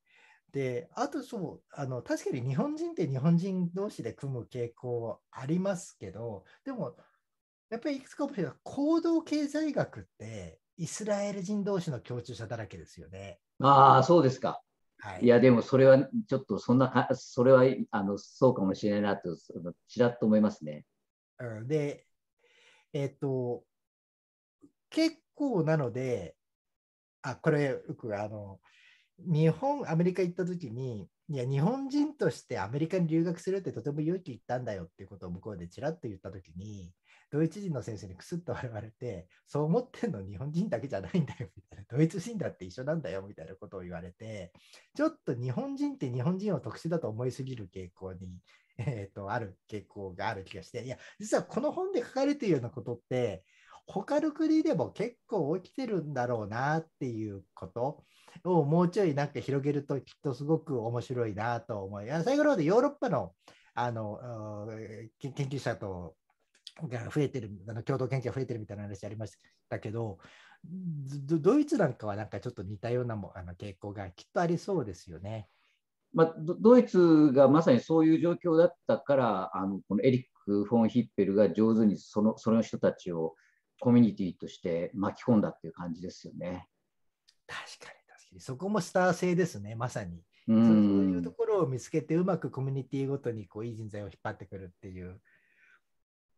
で、あとそう、あの、確かに日本人って日本人同士で組む傾向はありますけど、でも、やっぱりいくつかもしれない行動経済学ってイスラエル人同士の共通者だらけですよね。ああ、そうですか。はい、いや、でもそれはちょっとそんなか、それはあのそうかもしれないなと、ちらっと思いますね。うん、で、えっ、と、結構なので、あこれくあの日本アメリカ行った時にいや日本人としてアメリカに留学するってとても勇気いったんだよっていうことを向こうでちらっと言った時にドイツ人の先生にくすっと笑われてそう思ってんの日本人だけじゃないんだよみたいなドイツ人だって一緒なんだよみたいなことを言われてちょっと日本人って日本人を特殊だと思いすぎる傾向にえーと、とある傾向がある気がしていや実はこの本で書かれているようなことって他の国でも結構起きてるんだろうなっていうことをもうちょいなんか広げるときっとすごく面白いなと思い最後の方でヨーロッパのあの研究者とが増えてるあの共同研究が増えてるみたいな話ありましたけどドイツなんかはなんかちょっと似たようなもあの傾向がきっとありそうですよね。まあ、ドイツがまさにそういう状況だったからあのこのエリック・フォン・ヒッペルが上手にそのその人たちをコミュニティとして巻き込んだっていう感じですよね。確かに確かにそこもスター性ですねまさに。そういうところを見つけてうまくコミュニティごとにこういい人材を引っ張ってくるっていう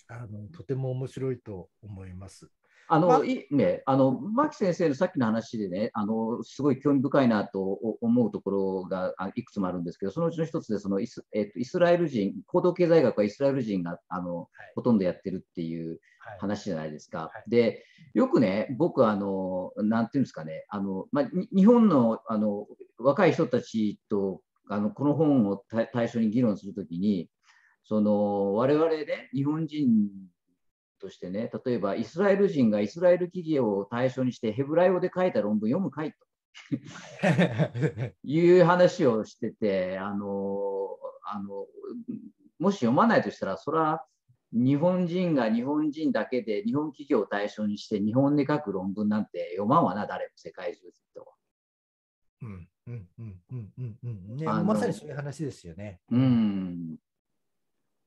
あのとても面白いと思います。あの、ま、ね、あの、牧先生のさっきの話でね、あの、すごい興味深いなと思うところがいくつもあるんですけど、そのうちの一つで、そのイス、えっと、イスラエル人、行動経済学はイスラエル人が、あの、はい、ほとんどやってるっていう話じゃないですか。はいはい、で、よくね、僕あの、なんていうんですかね、あの、まあ、日本の、あの、若い人たちと、あの、この本を対象に議論するときに、その我々ね日本人としてね、例えばイスラエル人がイスラエル企業を対象にしてヘブライ語で書いた論文読むかいと いう話をしてて、あのあのもし読まないとしたら、それは日本人が日本人だけで日本企業を対象にして日本で書く論文なんて読まんわな、誰も世界中と。うんうんうんうんうんうんね、まさにそういう話ですよね。うん、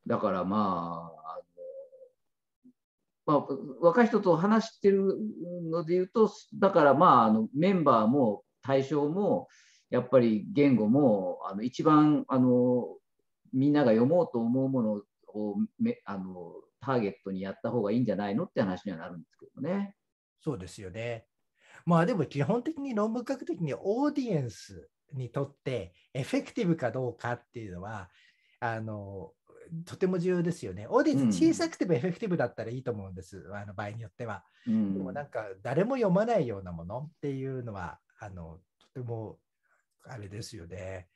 だからまあまあ、若い人と話してるので言うとだからまああのメンバーも対象もやっぱり言語もあの一番あのみんなが読もうと思うものをめあのターゲットにやった方がいいんじゃないのって話にはなるんですけどね。そうですよね。まあでも基本的に論文学的にオーディエンスにとってエフェクティブかどうかっていうのはあのとても重要ですよね。オーディエンス小さくてもエフェクティブだったらいいと思うんです、うん、あの場合によっては。うん、でもなんか誰も読まないようなものっていうのはあのとてもあれですよね。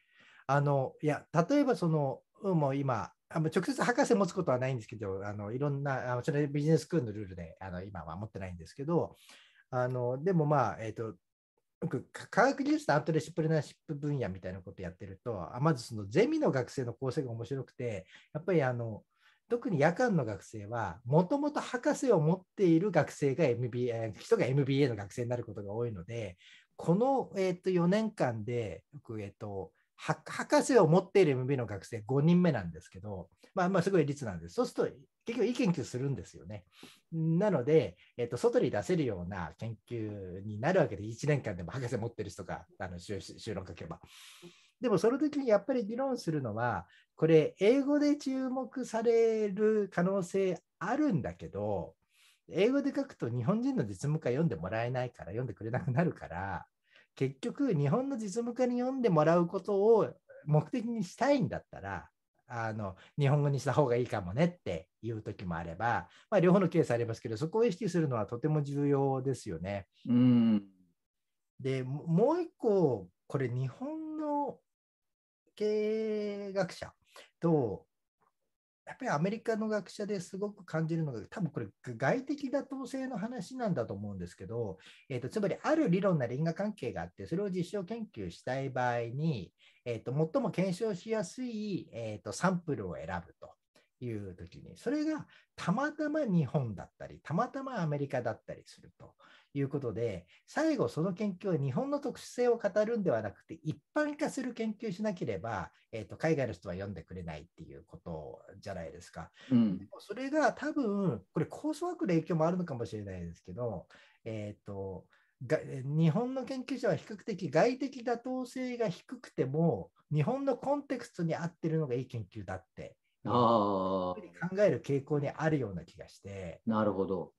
あのいや例えばそのもう今あの直接博士持つことはないんですけどあのいろんなあのビジネススクールのルールであの今は持ってないんですけどあのでもまあ、えーと、僕科学技術とアントレシプレナーシップ分野みたいなことやってるとあまずそのゼミの学生の構成が面白くてやっぱりあの特に夜間の学生はもともと博士を持っている学生が MBA 人が MBA の学生になることが多いのでこの、えー、と4年間で僕、えーと博士を持っている MB の学生5人目なんですけど、まあ、まあすごい率なんです。そうすると結局いい研究するんですよね。なので、えっと、外に出せるような研究になるわけで、1年間でも博士持ってる人があの書けば。でもその時にやっぱり議論するのは、これ、英語で注目される可能性あるんだけど、英語で書くと日本人の実務家読んでもらえないから、読んでくれなくなるから、結局日本の実務家に読んでもらうことを目的にしたいんだったらあの日本語にした方がいいかもねっていう時もあれば、まあ、両方のケースありますけどそこを意識するのはとても重要ですよね。うんでもう一個これ日本の経営学者とやっぱりアメリカの学者ですごく感じるのが、多分これ、外的妥当性の話なんだと思うんですけど、えーと、つまりある理論な因果関係があって、それを実証研究したい場合に、えーと、最も検証しやすい、えーとサンプルを選ぶと。いう時に、それがたまたま日本だったり、たまたまアメリカだったりするということで、最後その研究は日本の特殊性を語るんではなくて、一般化する研究しなければ、えーと、海外の人は読んでくれないっていうことじゃないですか。うん、でもそれが多分、これ構想枠の影響もあるのかもしれないですけど、えっ、ー、と、が日本の研究者は比較的外的妥当性が低くても日本のコンテクストに合ってるのがいい研究だって考える傾向にあるような気がして。なるほど。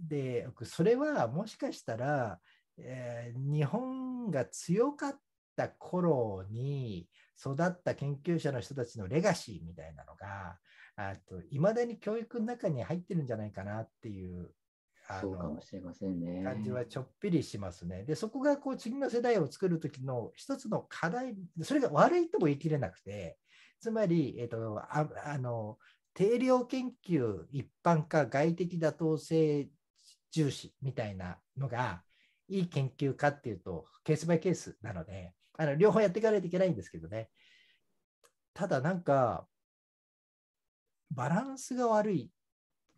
で、それはもしかしたら、えー、日本が強かった頃に育った研究者の人たちのレガシーみたいなのが、いまだに教育の中に入ってるんじゃないかなっていうそうかもしれませんね。感じはちょっぴりしますね。で、そこがこう次の世代を作る時の一つの課題、それが悪いとも言い切れなくて、つまり、えっと、ああの定量研究一般化外的妥当性重視みたいなのがいい研究かっていうとケースバイケースなのであの両方やっていかないといけないんですけどねただなんかバランスが悪い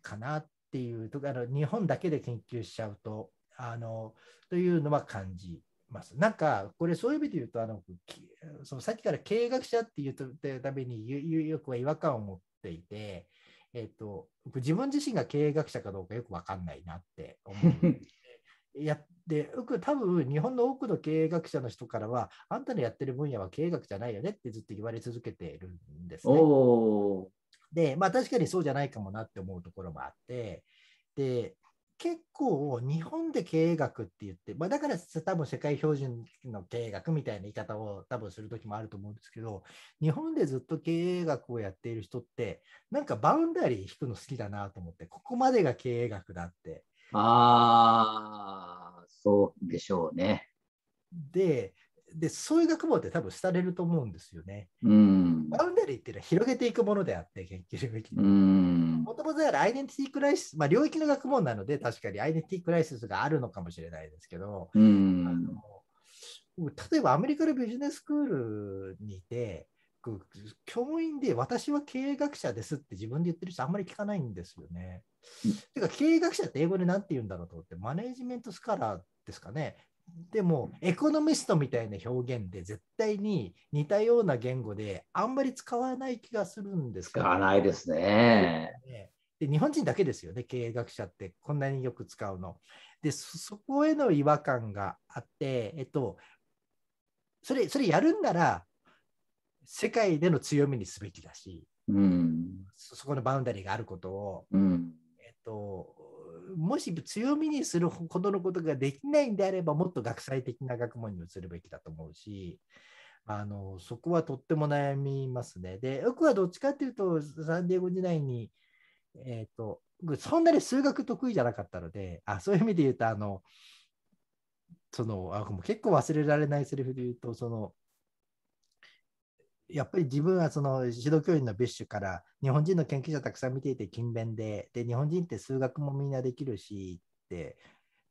かなっていうとあの日本だけで研究しちゃうとあのというのは感じます。なんか、これそういう意味で言うと、あのそのさっきから経営学者って言うためによくは違和感を持っていて、えっ、ー、と、自分自身が経営学者かどうかよく分かんないなって思う。やって多分日本の多くの経営学者の人からはあんたのやってる分野は経営学じゃないよねってずっと言われ続けているんですね。でまあ確かにそうじゃないかもなって思うところもあってで結構日本で経営学って言って、まあ、だから多分世界標準の経営学みたいな言い方を多分する時もあると思うんですけど日本でずっと経営学をやっている人ってなんかバウンダリー引くの好きだなと思ってここまでが経営学だってああそうでしょうねででそういう学問って多分廃れると思うんですよね。うん、バウンダリーっていうのは広げていくものであって研究領域もともとらアイデンティティクライシス、まあ、領域の学問なので確かにアイデンティティクライシスがあるのかもしれないですけど、うん、あの例えばアメリカのビジネススクールにいて教員で私は経営学者ですって自分で言ってる人あんまり聞かないんですよね。うん、てか経営学者って英語で何て言うんだろうと思ってマネージメントスカラーですかねでもエコノミストみたいな表現で絶対に似たような言語であんまり使わない気がするんですか、ね、使わないですねで。日本人だけですよね、経営学者ってこんなによく使うの。で、そこへの違和感があって、えっと、それそれやるんなら世界での強みにすべきだし、うん、そこのバウンダリーがあることを、うん、えっと、もし強みにするほどのことができないんであれば、もっと学際的な学問に移るべきだと思うし、あのそこはとっても悩みますね。で、僕はどっちかっていうと、サンディエゴ時代に、えーと、とそんなに数学得意じゃなかったので、あそういう意味で言うと、あのそのあ結構忘れられないセリフで言うと、そのやっぱり自分はその指導教員の別種から日本人の研究者たくさん見ていて勤勉でで日本人って数学もみんなできるしって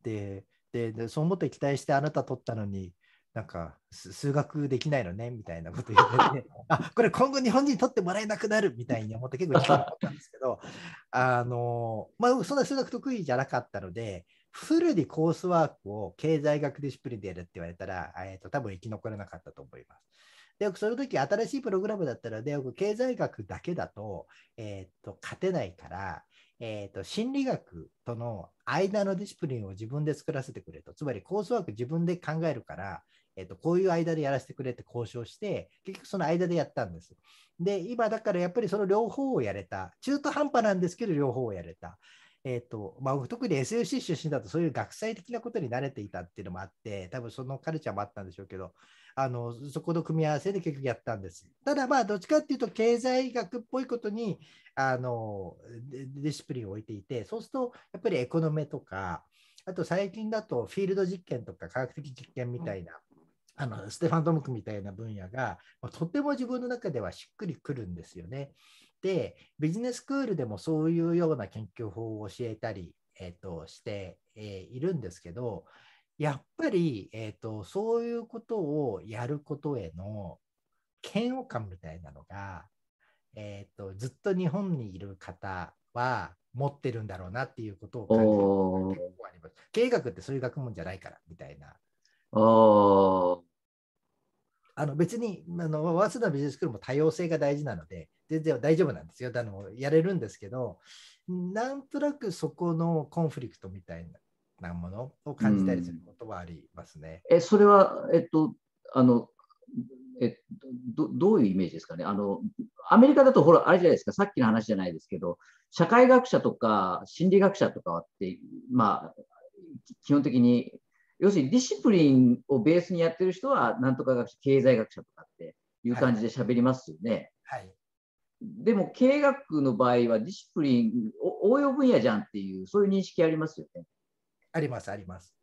ででそう思って期待してあなた取ったのになんか数学できないのねみたいなこと言って、あこれ今後日本人取ってもらえなくなるみたいに思って結構時間かったんですけど あの、まあ、そんな数学得意じゃなかったのでフルにコースワークを経済学ディスプリンでやるって言われたら、えーと、と多分生き残れなかったと思います。で、その時新しいプログラムだったら、ね、経済学だけだと、えっ、と、勝てないから、えっ、ー、と、心理学との間のディスプリンを自分で作らせてくれと。つまりコースワーク自分で考えるから、えっ、ー、と、こういう間でやらせてくれって交渉して、結局その間でやったんです。で、今だからやっぱりその両方をやれた。中途半端なんですけど、両方をやれた。えーとまあ、特に SLC 出身だとそういう学際的なことに慣れていたっていうのもあって多分そのカルチャーもあったんでしょうけどあのそこの組み合わせで結局やったんです。ただまあどっちかっていうと経済学っぽいことにあのディスプリンを置いていてそうするとやっぱりエコノメとかあと最近だとフィールド実験とか科学的実験みたいな。あのステファン・ドムクみたいな分野がとても自分の中ではしっくりくるんですよね。でビジネススクールでもそういうような研究法を教えたり、えー、として、えいるんですけどやっぱり、えーと、そういうことをやることへの嫌悪感みたいなのが、えーと、ずっと日本にいる方は持ってるんだろうなっていうことを感じる結ります。経営学ってそういう学問じゃないからみたいな。あの別にあの早稲田ビネススクールも多様性が大事なので全然大丈夫なんですよあのやれるんですけどなんとなくそこのコンフリクトみたいななものを感じたりすることはありますね。うん、えそれは、えっと、あのえどどういうイメージですかねあの、アメリカだとほら、あれじゃないですか、さっきの話じゃないですけど、社会学者とか心理学者とかって、まあ、基本的に、要するにディシプリンをベースにやってる人は、なんとか学者、経済学者とかっていう感じで喋りますよね。はい、はい、でも経営学の場合はディシプリン応用分野じゃんっていうそういう認識ありますよね。ありますあります。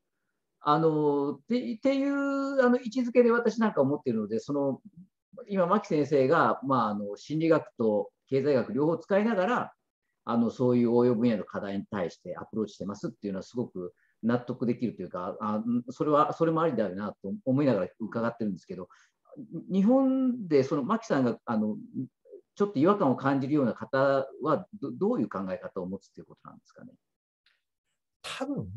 あのっていうあの位置づけで私なんか思ってるのでその今牧先生が、まあ、あの心理学と経済学両方使いながらあのそういう応用分野の課題に対してアプローチしてますっていうのはすごく納得できるというかあそれはそれもありだよなと思いながら伺ってるんですけど日本でその牧さんがあのちょっと違和感を感じるような方はどういう考え方を持つということなんですかね。多分、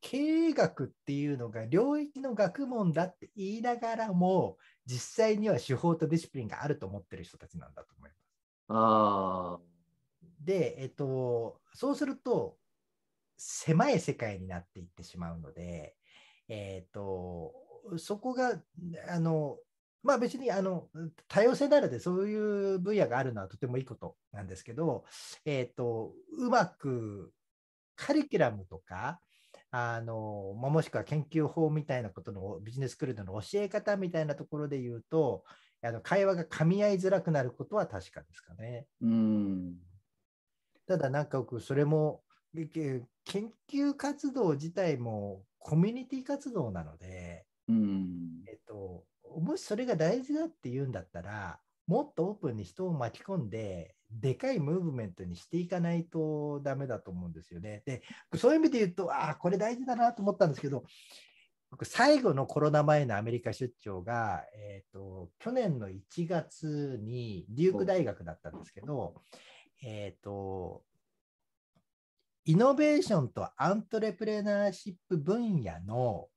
経営学っていうのが領域の学問だって言いながらも、実際には手法とディシプリンがあると思ってる人たちなんだと思います。あで、えっと、そうすると、狭い世界になっていってしまうので、えっと、そこが、あの、まあ別にあの多様性ならでそういう分野があるのはとてもいいことなんですけど、えーと、うまくカリキュラムとかあの、もしくは研究法みたいなことのビジネススクールの教え方みたいなところで言うとあの会話が噛み合いづらくなることは確かですかね。うんただなんか僕それも研究活動自体もコミュニティ活動なので、うんえっと、もしそれが大事だって言うんだったら、もっとオープンに人を巻き込んで、でかいムーブメントにしていかないとダメだと思うんですよね。で、そういう意味で言うと、ああ、これ大事だなと思ったんですけど、僕、最後のコロナ前のアメリカ出張が、えっ、ー、と、去年の1月に、デューク大学だったんですけど、えっ、ー、と、イノベーションとアントレプレナーシップ分野の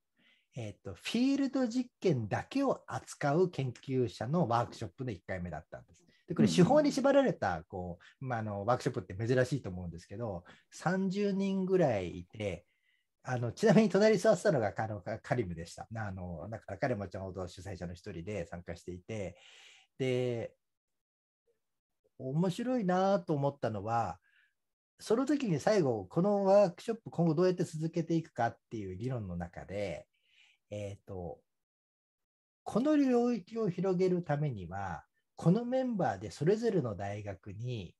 えっ、と、フィールド実験だけを扱う研究者のワークショップの1回目だったんです。で、これ手法に縛られた、こう、まあ、あの、ワークショップって珍しいと思うんですけど、30人ぐらいいて、あのちなみに隣に座ってたのがあカリムでした。あのだから彼もちょうど主催者の一人で参加していて、で、面白いなと思ったのは、その時に最後、このワークショップ今後どうやって続けていくかっていう議論の中で、えっ、ー、と、この領域を広げるためには、このメンバーでそれぞれの大学に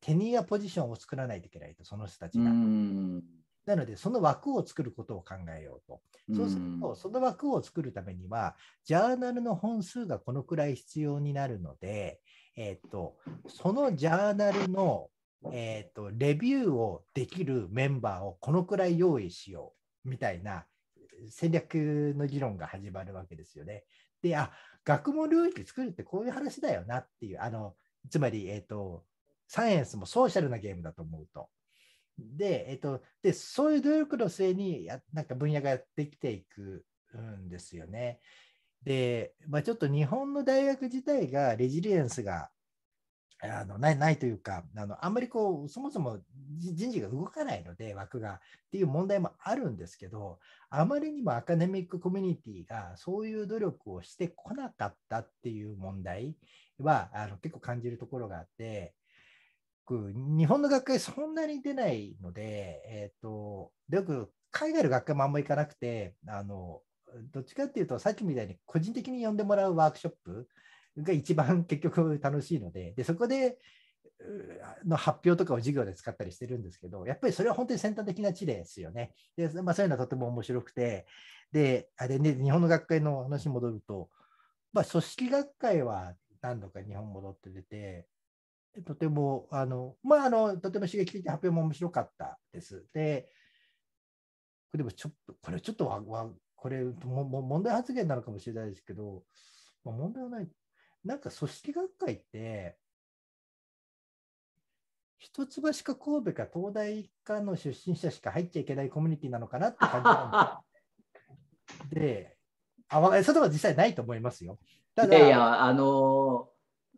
テニアポジションを作らないといけないと、その人たちが。なので、その枠を作ることを考えようと。そうすると、その枠を作るためには、ジャーナルの本数がこのくらい必要になるので、えっ、ー、と、そのジャーナルの、えっ、ー、と、レビューをできるメンバーをこのくらい用意しようみたいな戦略の議論が始まるわけですよね。で、あ、学問領域作るってこういう話だよなっていう、あの、つまり、えっ、ー、と、サイエンスもソーシャルなゲームだと思うと。で、えっ、ー、と、で、そういう努力の末にや、なんか分野ができていくんですよね。で、まあ、ちょっと日本の大学自体がレジリエンスがあのないないというかあの、あんまりこうそもそも人事が動かないので、枠がっていう問題もあるんですけど、あまりにもアカデミックコミュニティがそういう努力をしてこなかったっていう問題はあの結構感じるところがあって、日本の学会、そんなに出ないので、えーと、とよく海外の学会もあんまり行かなくてあの、どっちかっていうと、さっきみたいに個人的に呼んでもらうワークショップが一番結局楽しいので、でそこでの発表とかを授業で使ったりしてるんですけど、やっぱりそれは本当に先端的な知ですよね。でまあ、そういうのはとても面白くて、で、あれね、日本の学会の話に戻ると、まあ、組織学会は何度か日本戻って出て、とても、あの、まあ、あの、とても刺激的で発表も面白かったです。で、これでもちょっと、これちょっとわ、わこれもも問題発言なのかもしれないですけど、まあ、問題はないなんか組織学会って、一橋か神戸か東大かの出身者しか入っちゃいけないコミュニティなのかなって感じなんで、であそれは実際ないと思いますよ。だいやいや、あの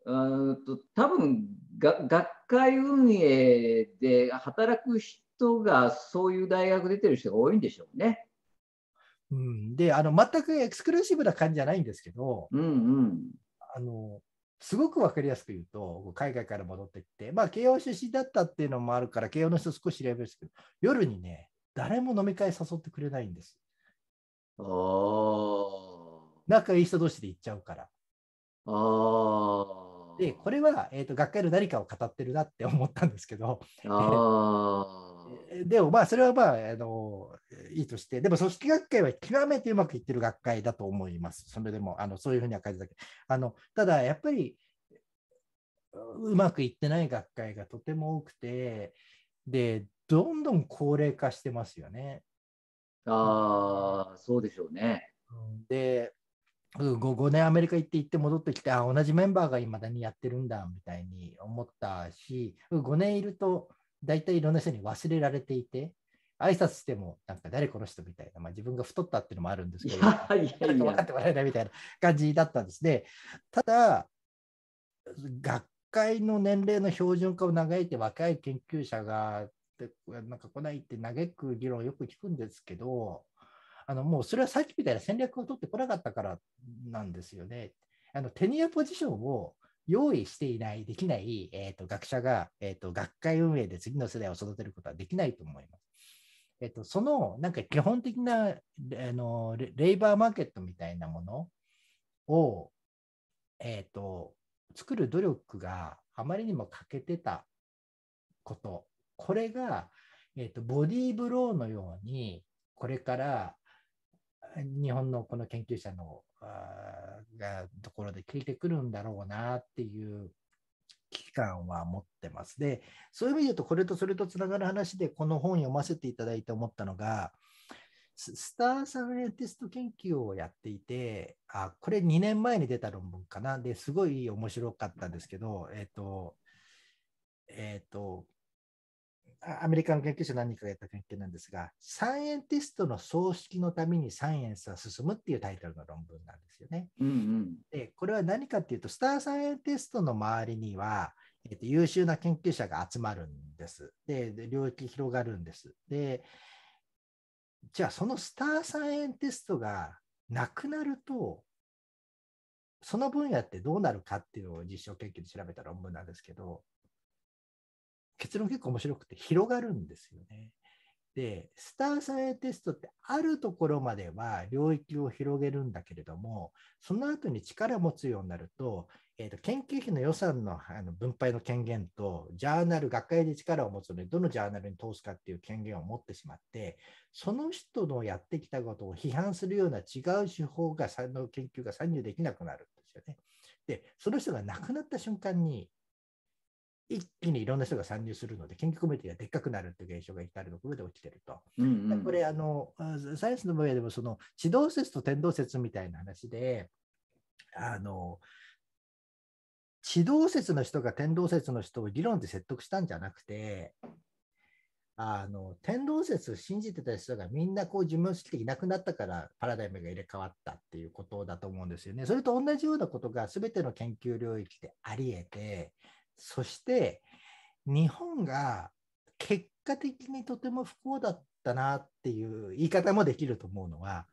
うんと多分が学会運営で働く人がそういう大学出てる人が多いんでしょうね。うん、であの全くエクスクルーシブな感じじゃないんですけど、うんうん、あのすごく分かりやすく言うと、海外から戻ってきて、まあ、慶応出身だったっていうのもあるから、慶応の人少し調べですけど、夜にね、誰も飲み会誘ってくれないんです。仲いい人同士で行っちゃうから。で、これは、えーと、学会の何かを語ってるなって思ったんですけど、でもまあそれはまああのいいとしてでも組織学会は極めてうまくいってる学会だと思いますそれでもあのそういうふうには書いてたけどあのただやっぱりうまくいってない学会がとても多くてでどんどん高齢化してますよね。ああそうでしょうね。で 5, 5年アメリカ行って行って戻ってきてあ同じメンバーがいまだにやってるんだみたいに思ったし5年いると大体いろんな人に忘れられていて、挨拶しても、なんか誰この人みたいな、まあ、自分が太ったっていうのもあるんですけど、いやいや分かってもらえないみたいな感じだったんですね。ただ、学会の年齢の標準化を嘆いて若い研究者がなんか来ないって嘆く議論をよく聞くんですけど、あのもうそれはさっきみたいな戦略を取ってこなかったからなんですよね。あのテニアポジションを用意していない、できない、えーと、学者が、えーと、学会運営で次の世代を育てることはできないと思います。えーと、そのなんか基本的なあのレイバーマーケットみたいなものを、えー、と作る努力があまりにも欠けてたこと、これが、えー、とボディーブローのようにこれから日本のこの研究者のがところで効いてくるんだろうなっていう危機感は持ってます。で、そういう意味で言うと、これとそれとつながる話で、この本読ませていただいて思ったのが、スターサイエンティスト研究をやっていて、あこれ2年前に出た論文かな。ですごい面白かったんですけど、えっ、ー、と、えっ、ー、と、アメリカの研究者何人かがやった研究なんですが、サイエンティストの葬式のためにサイエンスは進むっていうタイトルの論文なんですよね。うんうん、でこれは何かっていうと、スターサイエンティストの周りには、えっと優秀な研究者が集まるんですで。で、領域広がるんです。で、じゃあそのスターサイエンティストがなくなると、その分野ってどうなるかっていうのを実証研究で調べた論文なんですけど、結論結構面白くて広がるんですよね。で、スターサイエテストってあるところまでは領域を広げるんだけれども、その後に力を持つようになると、えー、と研究費の予算のあの分配の権限と、ジャーナル、学会で力を持つので、どのジャーナルに通すかっていう権限を持ってしまって、その人のやってきたことを批判するような違う手法が、の研究が参入できなくなるんですよね。で、その人が亡くなった瞬間に、一気にいろんな人が参入するので、研究コミュニティがでっかくなるという現象が至るところで起きてると。うんうん、これあの、サイエンスの分野でも、その地動説と天動説みたいな話で、あの地動説の人が天動説の人を議論で説得したんじゃなくて、あの天動説を信じてた人がみんなこう自分を知っていなくなったからパラダイムが入れ替わったっていうことだと思うんですよね。それと同じようなことが全ての研究領域でありえてそして日本が結果的にとても不幸だったなっていう言い方もできると思うのは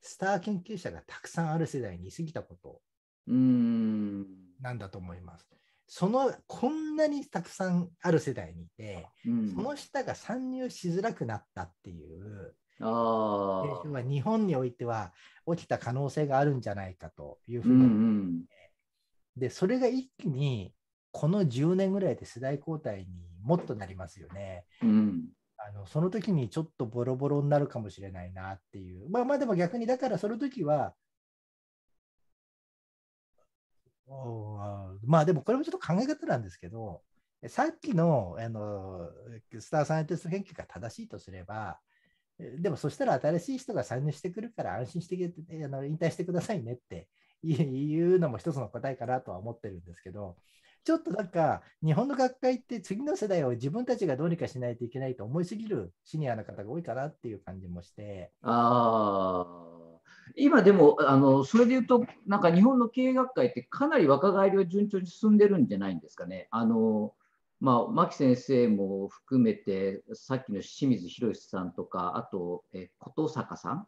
スター研究者がたくさんある世代に過ぎたことなんだと思います。そのこんなにたくさんある世代にいて、うん、その下が参入しづらくなったっていう象は日本においては起きた可能性があるんじゃないかというふうに、うんうん、でそれが一気にこの10年ぐらいで世代交代にもっとなりますよね。うんあのその時にちょっとボロボロになるかもしれないなっていう。まあまあでも逆にだからその時は、まあでもこれもちょっと考え方なんですけど、さっきのあのスターサイエンティスト研究が正しいとすれば、でもそしたら新しい人が参入してくるから安心してあの引退してくださいねっていうのも一つの答えかなとは思ってるんですけど、ちょっとなんか、日本の学会って次の世代を自分たちがどうにかしないといけないと思いすぎるシニアの方が多いかなっていう感じもして。あ今でもあの、それでいうと、なんか日本の経営学会ってかなり若返りは順調に進んでるんじゃないんですかね。あのまあ、牧先生も含めて、さっきの清水宏さんとか、あと、え琴坂さん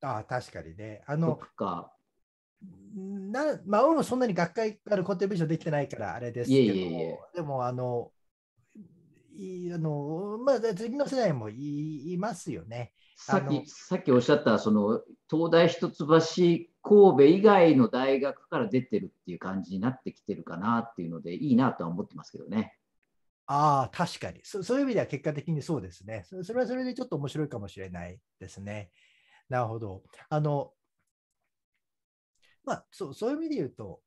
ああ確かにね。あのなまあ、俺もそんなに学会からコンテンビューションできてないからあれですけどでもあのいあの、まあ、次の世代もいますよね。さっきさっきおっしゃったその東大一橋神戸以外の大学から出てるっていう感じになってきてるかなっていうのでいいなとは思ってますけどね。ああ確かにそそういう意味では結果的にそうですねそれはそれでちょっと面白いかもしれないですね。なるほど。あのまあ、そうそういう意味で言うと、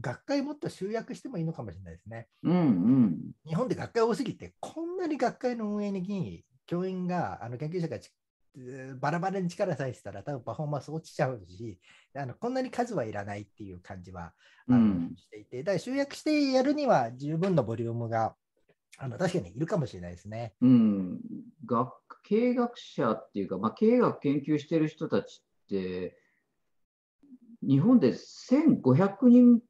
学会もっと集約してもいいのかもしれないですね。うんうん、日本で学会多すぎて、こんなに学会の運営に教員が、あの研究者がバラバラに力さえてたら、多分パフォーマンス落ちちゃうし、あのこんなに数はいらないっていう感じはあの、うん、していて、だから集約してやるには十分のボリュームがあの確かにいるかもしれないですね。うん、学経学者っていうか、まあ、経営学研究してる人たちって、日本で1500人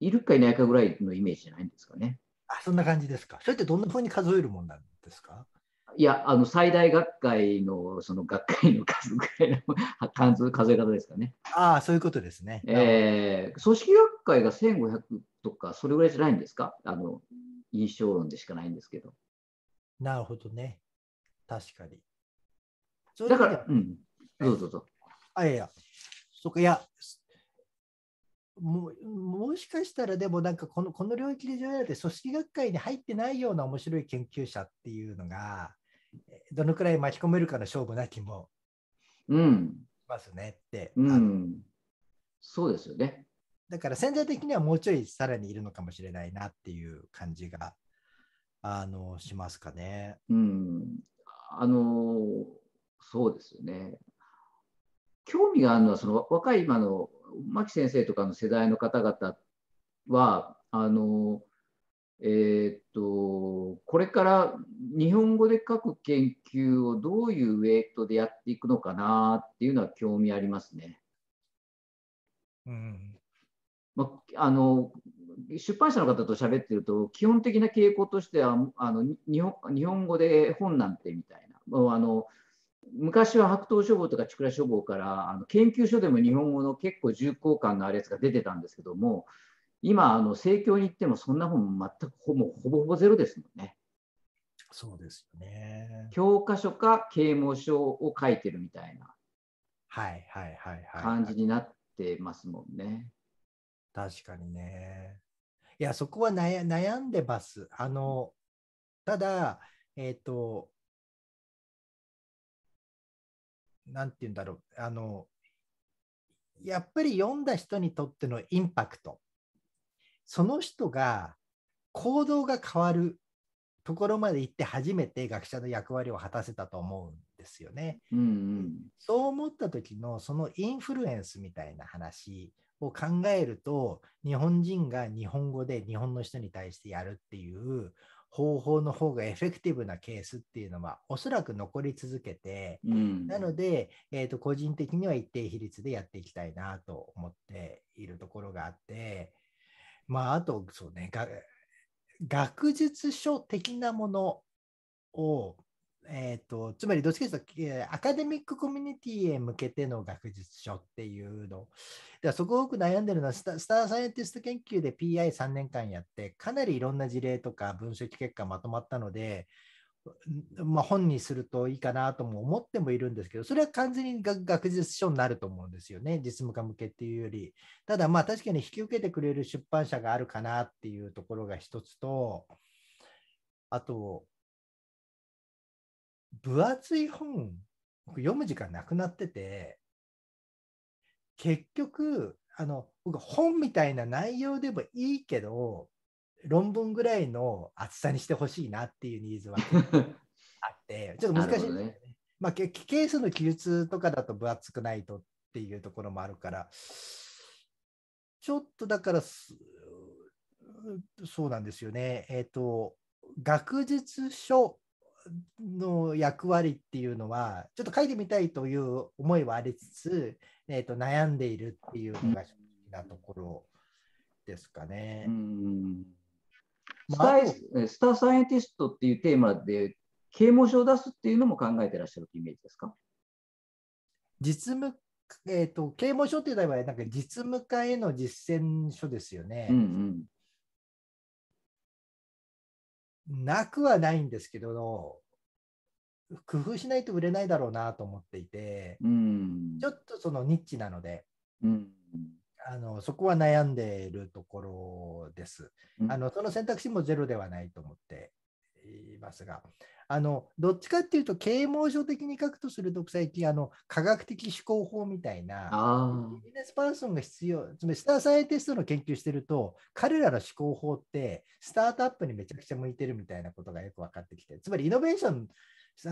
いるかいないかぐらいのイメージじゃないんですかね。あそんな感じですか。それってどんなふうに数えるもんなんですかいや、あの最大学会のその学会の数ぐらいの数数え方ですかね。ああ、そういうことですね。えー、組織学会が1500とか、それぐらいじゃないんですかあの印象論でしかないんですけど。なるほどね。確かに。だから、うん、どうぞどうぞ。あ、いやいや、そっか、いや、ももしかしたらでもなんかこのこの領域で重要だて組織学会に入ってないような面白い研究者っていうのがどのくらい巻き込めるかの勝負な気もしますねって、うん、うん、そうですよねだから潜在的にはもうちょいさらにいるのかもしれないなっていう感じがあのしますかね。うん、あのそうですよね興味があるのはその若い今の牧先生とかの世代の方々はあの、えー、っとこれから日本語で書く研究をどういうウェイトでやっていくのかなっていうのは興味ありますね。うんまあの出版社の方と喋ってると基本的な傾向としてはあの日本日本語で本なんてみたいなあの昔は白桃書房とか千倉書房からあの研究所でも日本語の結構重厚感のあるやつが出てたんですけども今あの政教に行ってもそんな本全くほぼほぼほぼゼロですもんね。そうですよね。教科書か啓蒙書を書いてるみたいな感じになってますもんね。確かにね。いやそこは悩んでます。あのただえっ、ー、と何て言うんだろうあのやっぱり読んだ人にとってのインパクトその人が行動が変わるところまで行って初めて学者の役割を果たせたと思うんですよね。うん、うん、そう思った時のそのインフルエンスみたいな話を考えると日本人が日本語で日本の人に対してやるっていう方法の方がエフェクティブなケースっていうのはおそらく残り続けて、うん、なので、えー、と個人的には一定比率でやっていきたいなと思っているところがあってまああとそうね学術書的なものをえーと、つまりどっちかというとアカデミックコミュニティへ向けての学術書っていうのでそこを多く悩んでるのはスターサイエンティスト研究で PI3 年間やってかなりいろんな事例とか分析結果まとまったので、まあ、本にするといいかなとも思ってもいるんですけどそれは完全に学術書になると思うんですよね実務家向けっていうよりただまあ確かに引き受けてくれる出版社があるかなっていうところが一つとあと分厚い本、僕読む時間なくなってて、結局、あの、僕本みたいな内容でもいいけど、論文ぐらいの厚さにしてほしいなっていうニーズは あって、ちょっと難しいね。ねまあ、ケースの記述とかだと分厚くないとっていうところもあるから、ちょっとだからそうなんですよね。えっ、ー、と、学術書の役割っていうのはちょっと書いてみたいという思いはありつつ、えー、と悩んでいるっていうのが正直なところですかね。スターサイエンティストっていうテーマで啓蒙書を出すっていうのも考えてらっしゃるイメージですか実務、えーと、と啓蒙書っていうのはなんか実務家への実践書ですよね。うんうんなくはないんですけど、工夫しないと売れないだろうなと思っていて、うん、ちょっとそのニッチなので、うん、あのそこは悩んでいるところです、うん、あの。その選択肢もゼロではないと思っていますが、あのどっちかっていうと啓蒙書的に書くとする独裁的あの科学的思考法みたいなビジネスパーソンが必要つまりスターサイエンティストの研究してると彼らの思考法ってスタートアップにめちゃくちゃ向いてるみたいなことがよく分かってきてつまりイノベーション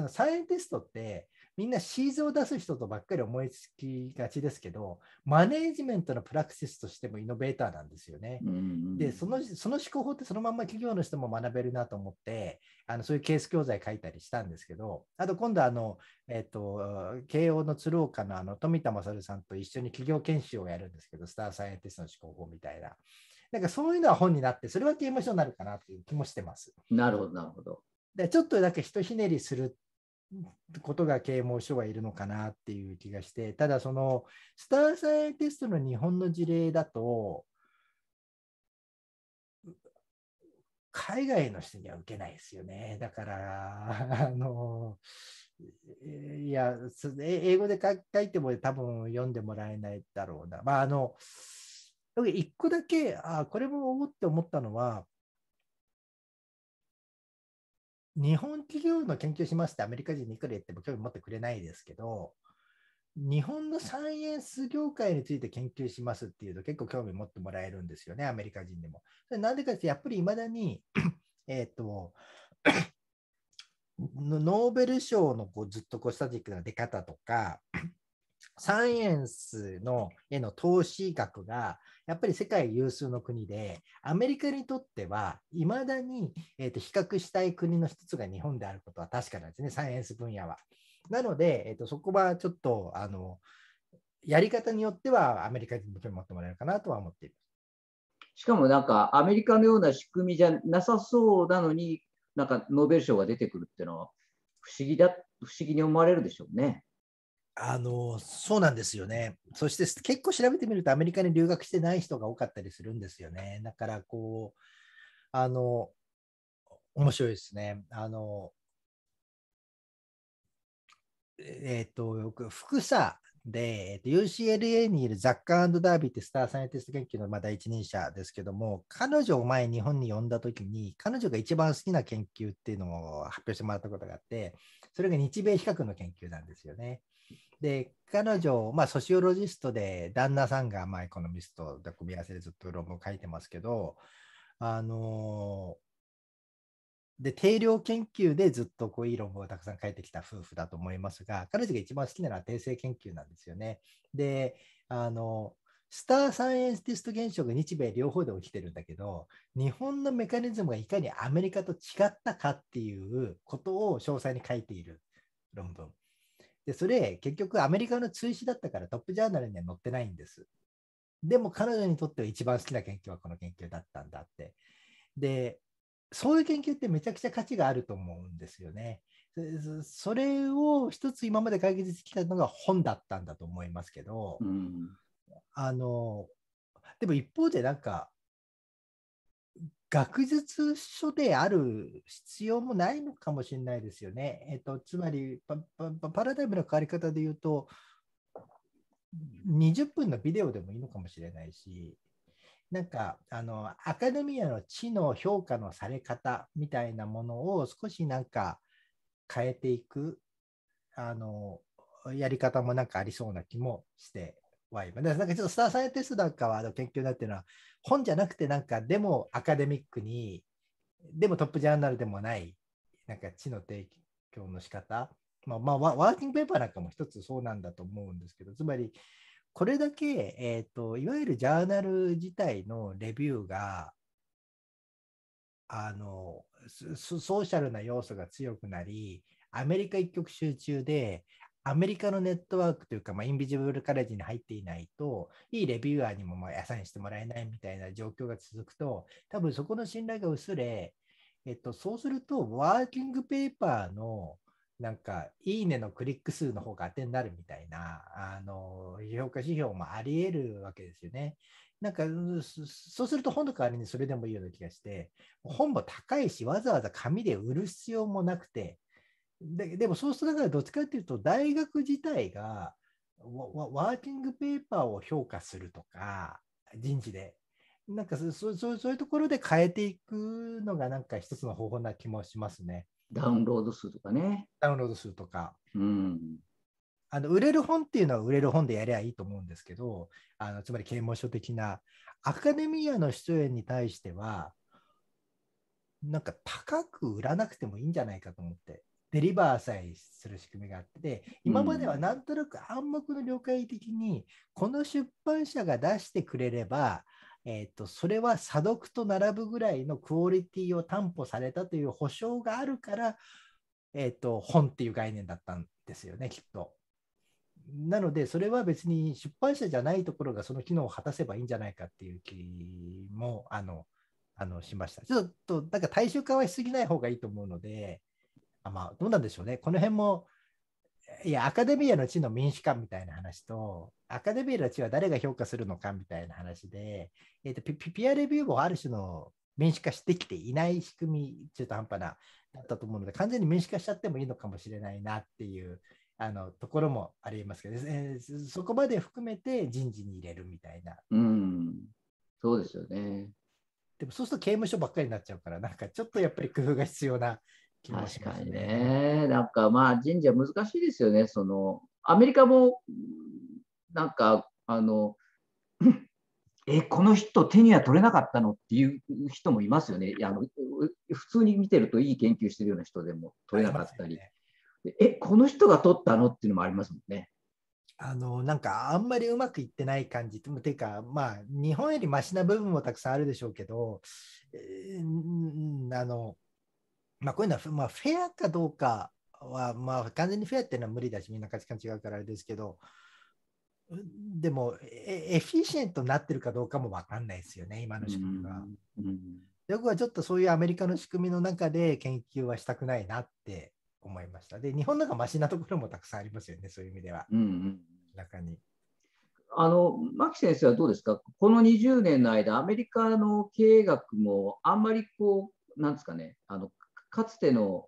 サイエンティストってみんなシーズを出す人とばっかり思いつきがちですけど、マネージメントのプラクティスとしてもイノベーターなんですよね。うんうん、でその、その思考法ってそのまま企業の人も学べるなと思って、あのそういうケース教材書いたりしたんですけど、あと今度あの、えっ、と、慶応の鶴岡のあの富田勝さんと一緒に企業研修をやるんですけど、スターサイエンティストの思考法みたいな。なんかそういうのは本になって、それは刑務所になるかなという気もしてます。なるほど、なるほど。でちょっとだけひひねりすることが啓蒙書はいるのかなっていう気がして、ただそのスターサイエンティストの日本の事例だと、海外の人には受けないですよね。だから、あの、いや、英語で書いても多分読んでもらえないだろうな。まあ、あの、一個だけ、あこれもおって思ったのは、日本企業の研究しますってアメリカ人にいくら言っても興味持ってくれないですけど、日本のサイエンス業界について研究しますっていうと結構興味持ってもらえるんですよね、アメリカ人でも。それなんでかってやっぱりいまだに、えっ、と、ノーベル賞のこうずっとこうスタジックな出方とか、サイエンスのへの投資額がやっぱり世界有数の国で、アメリカにとってはいまだに、えーと、比較したい国の一つが日本であることは確かなんですね、サイエンス分野は。なので、えーと、そこはちょっとあのやり方によってはアメリカに興味持ってもらえるかなとは思っています。しかもなんかアメリカのような仕組みじゃなさそうなのに、なんかノーベル賞が出てくるっていうのは不思議だ、不思議に思われるでしょうね。あのそうなんですよね。そして結構調べてみるとアメリカに留学してない人が多かったりするんですよね。だからこうあの面白いですね。あのえっ、ー、とよく福さで、えー、と UCLA にいるザッカーダービーってスターサイエンティスト研究のまあ第一人者ですけども彼女を前日本に呼んだ時に彼女が一番好きな研究っていうのを発表してもらったことがあってそれが日米比較の研究なんですよね。で、彼女、まあ、ソシオロジストで、旦那さんが、まあ、エコノミストで組み合わせでずっと論文書いてますけど、あので、定量研究でずっとこういい論文をたくさん書いてきた夫婦だと思いますが、彼女が一番好きなのは定性研究なんですよね。で、あのスターサイエンティスト現象が日米両方で起きてるんだけど、日本のメカニズムがいかにアメリカと違ったかっていうことを詳細に書いている論文。で、それ、結局アメリカの追試だったからトップジャーナルには載ってないんです。でも彼女にとっては一番好きな研究はこの研究だったんだって。で、そういう研究ってめちゃくちゃ価値があると思うんですよね。それを一つ今まで解決してきたのが本だったんだと思いますけど、うん、あのでも一方でなんか学術書である必要もないのかもしれないですよね。えっと、つまりパパパラダイムの変わり方で言うと、20分のビデオでもいいのかもしれないし、なんかあのアカデミアの知の評価のされ方みたいなものを少しなんか変えていくあのやり方もなんかありそうな気もしては今。なんかちょっとスターサイエンティストなんかは研究だっていうのは本じゃなくてなんかでもアカデミックにでもトップジャーナルでもないなんか知の提供の仕方まあまあワーキングペーパーなんかも一つそうなんだと思うんですけどつまりこれだけ、えーと、といわゆるジャーナル自体のレビューがあのソーシャルな要素が強くなりアメリカ一極集中でアメリカのネットワークというか、まあ、インビジブルカレッジに入っていないと、いいレビューアーにもまあアサインしてもらえないみたいな状況が続くと、多分そこの信頼が薄れ、えっと、そうすると、ワーキングペーパーのなんか、いいねのクリック数の方が当てになるみたいな、あの、評価指標もあり得るわけですよね。なんか、そうすると本の代わりにそれでもいいような気がして、本も高いし、わざわざ紙で売る必要もなくて、ででもそうする中でどっちかっていうと大学自体がワーキングペーパーを評価するとか人事でなんかそうそういうところで変えていくのがなんか一つの方法な気もしますね。ダウンロード数とかね。ダウンロード数とか。うん、あの売れる本っていうのは売れる本でやりゃいいと思うんですけどあのつまり啓蒙書的なアカデミアの出演に対してはなんか高く売らなくてもいいんじゃないかと思って。デリバーさえする仕組みがあって、今まではなんとなく暗黙の了解的に、この出版社が出してくれれば、えーと、それは査読と並ぶぐらいのクオリティを担保されたという保証があるから、えーと本っていう概念だったんですよねきっと。なのでそれは別に出版社じゃないところがその機能を果たせばいいんじゃないかっていう気もあのあのしました。ちょっとなんか大衆化はしすぎない方がいいと思うので、まあ、どうなんでしょうね。この辺も、いや、アカデミアの地の民主化みたいな話と、アカデミアの地は誰が評価するのかみたいな話で、えーと、ピピアレビューもある種の民主化してきていない仕組み、中途半端な、だったと思うので、完全に民主化しちゃってもいいのかもしれないなっていうあのところもありますけど、えー、そこまで含めて人事に入れるみたいな。うん、そうですよね。でもそうすると刑務所ばっかりになっちゃうから、なんかちょっとやっぱり工夫が必要な気がしますね。確かにね。なんかまあ神社難しいですよね。そのアメリカもなんかあのえこの人手には取れなかったのっていう人もいますよね。あの普通に見てるといい研究してるような人でも取れなかったり。えこの人が取ったのっていうのもありますもんね。あのなんかあんまりうまくいってない感じっていうかまあ日本よりましな部分もたくさんあるでしょうけど、えー、あのまあ、こういうのは、まあ、フェアかどうかは、まあ、完全にフェアっていうのは無理だし、みんな価値観違うからあれですけど、でも、エフィシエントになってるかどうかも分かんないですよね、今の仕組みは。僕はちょっとそういうアメリカの仕組みの中で研究はしたくないなって思いました。で、日本の方がましなところもたくさんありますよね、そういう意味では。うんうん、中に。あの牧先生はどうですか、この20年の間、アメリカの経営学もあんまりこう、なんですかね、あのかつての、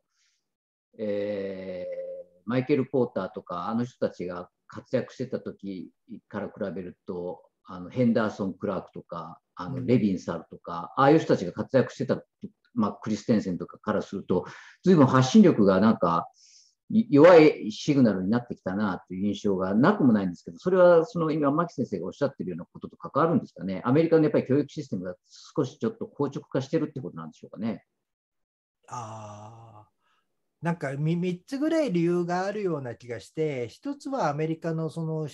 えー、マイケル・ポーターとかあの人たちが活躍してた時から比べるとあのヘンダーソン・クラークとかあのレビンサルとか、ああいう人たちが活躍してた、まあ、クリステンセンとかからすると随分発信力がなんか弱いシグナルになってきたなという印象がなくもないんですけど、それはその今、牧先生がおっしゃってるようなことと関わるんですかね、アメリカのやっぱり教育システムが少しちょっと硬直化してるってことなんでしょうかね。あなんか 3, 3つぐらい理由があるような気がして1つはアメリカのその、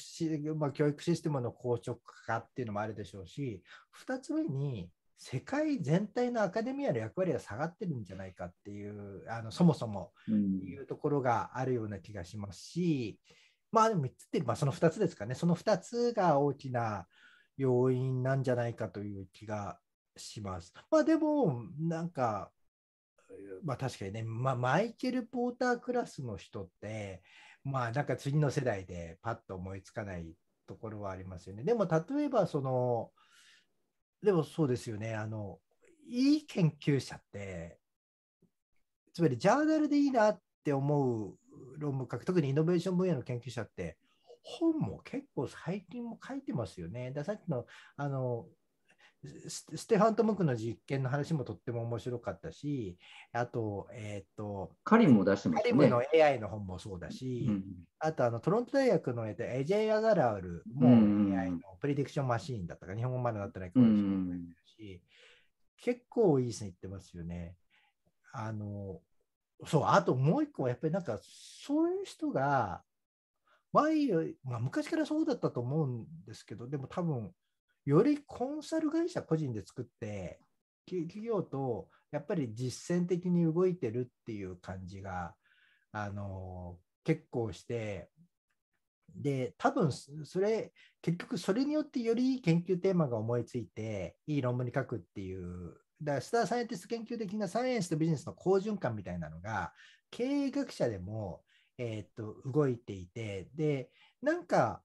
まあ、教育システムの硬直化っていうのもあるでしょうし2つ目に世界全体のアカデミアの役割が下がってるんじゃないかっていうあのそもそもいうところがあるような気がしますし、まあでも3つって、まあ、その2つですかねその2つが大きな要因なんじゃないかという気がします。まあでもなんかまあ確かにね、まあ、マイケル・ポータークラスの人って、まあなんか次の世代でパッと思いつかないところはありますよね。でも例えばその、でもそうですよね、あの、いい研究者って、つまりジャーナルでいいなって思う論文書く、特にイノベーション分野の研究者って、本も結構最近も書いてますよね。ださっきのあのステファン・トムクの実験の話もとっても面白かったし、あと、えっ、ー、と、カリムカリムの AI の本もそうだし、うん、あとあの、トロント大学の、えー、エジェイ・アガラールも AI のプレディクションマシーンだったか、日本語までなってないかもしれないし、うん、結構いい線いってますよね。あの、そう、あともう一個はやっぱりなんか、そういう人が、まあ、昔からそうだったと思うんですけど、でも多分、よりコンサル会社個人で作って、企業とやっぱり実践的に動いてるっていう感じが、あの、結構して、で、多分それ、結局それによってより研究テーマが思いついて、いい論文に書くっていう、だからスターサイエンティスト研究的なサイエンスとビジネスの好循環みたいなのが、経営学者でも、えー、っと、動いていて、で、なんか、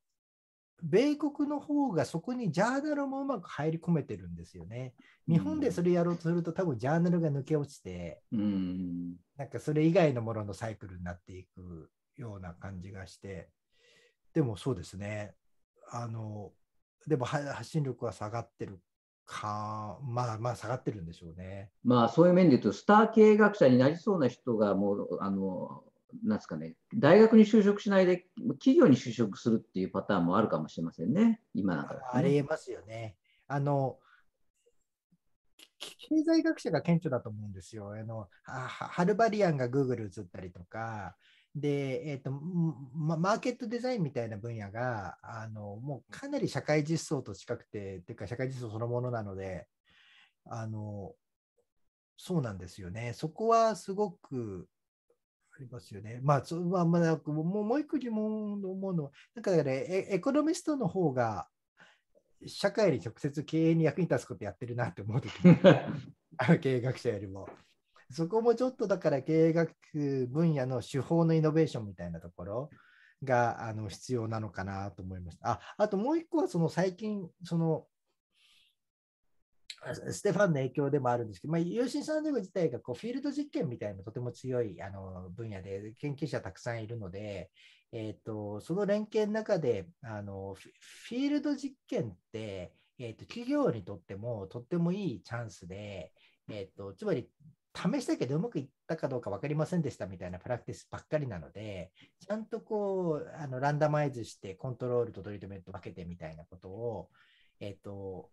米国の方がそこにジャーナルもうまく入り込めてるんですよね。日本でそれやろうとすると、多分ジャーナルが抜け落ちて、うん、なんかそれ以外のもののサイクルになっていくような感じがして、でもそうですね、あのでも発信力は下がってるか、まあまあ下がってるんでしょうね。まあそういう面で言うと、スター系学者になりそうな人がもう、あのなんですかね、大学に就職しないで、企業に就職するっていうパターンもあるかもしれませんね、今なんか、ね、ありえますよね。あの経済学者が顕著だと思うんですよ。あのハルバリアンが Google 移ったりとか、で、えーとま、マーケットデザインみたいな分野があのもうかなり社会実装と近くて、っていうか社会実装そのものなので、あのそうなんですよね。そこはすごくりますよね。まあ、そまあ、まんもうもう一個疑問の思うのは、なんかね、エコノミストの方が、社会に直接経営に役に立つことやってるなって思うとき 経営学者よりも。そこもちょっとだから経営学分野の手法のイノベーションみたいなところがあの必要なのかなと思いました。ああともう一個はその最近そのステファンの影響でもあるんですけど、まあ、有心サンデ自体がこうフィールド実験みたいなとても強いあの分野で研究者たくさんいるので、えーと、その連携の中であのフィールド実験って、えーと、企業にとってもとってもいいチャンスで、えーと、とつまり試したけどうまくいったかどうか分かりませんでしたみたいなプラクティスばっかりなので、ちゃんとこうあのランダマイズしてコントロールとトリートメント分けてみたいなことを、えー、と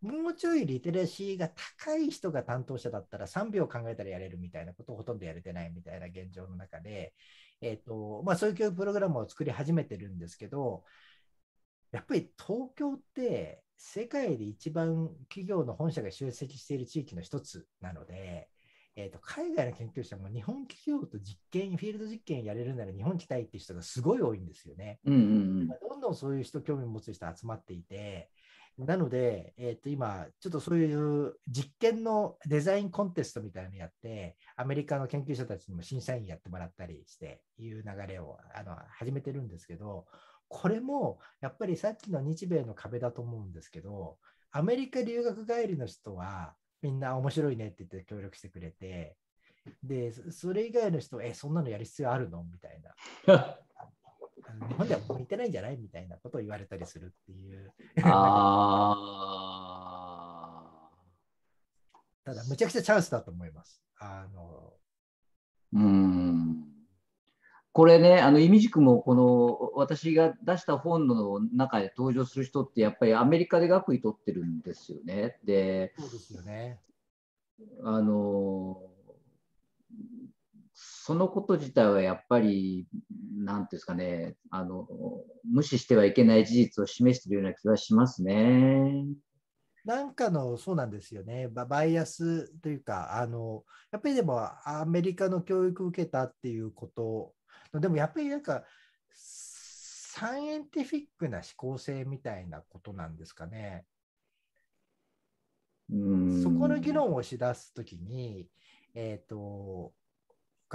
もうちょいリテラシーが高い人が担当者だったら3秒考えたらやれるみたいなことをほとんどやれてないみたいな現状の中で、えーとまあ、そういう教育プログラムを作り始めてるんですけど、やっぱり東京って世界で一番企業の本社が集積している地域の一つなので、えーと、海外の研究者も日本企業と実験、フィールド実験やれるなら日本来たいっていう人がすごい多いんですよね。うんうんうん、どんどんそういう人、興味持つ人集まっていて、なので、えっ、ー、と、今、ちょっとそういう実験のデザインコンテストみたいなのやって、アメリカの研究者たちにも審査員やってもらったりして、いう流れをあの始めてるんですけど、これもやっぱりさっきの日米の壁だと思うんですけど、アメリカ留学帰りの人は、みんな面白いねって言って協力してくれて、で、それ以外の人、え、そんなのやる必要あるのみたいな。日本では向いてないんじゃないみたいなことを言われたりするっていう。ああ。ただ、むちゃくちゃチャンスだと思います。あのうんこれね、あのいみじくもこの私が出した本の中で登場する人って、やっぱりアメリカで学位取ってるんですよね。で、そうですよねあのそのこと自体はやっぱり、なんていうんですかね、あの、無視してはいけない事実を示しているような気はしますね。なんかの、そうなんですよね、バイアスというか、あのやっぱりでも、アメリカの教育を受けたっていうこと、でもやっぱりなんか、サイエンティフィックな思考性みたいなことなんですかね。うんそこの議論をしだすときに、えーと、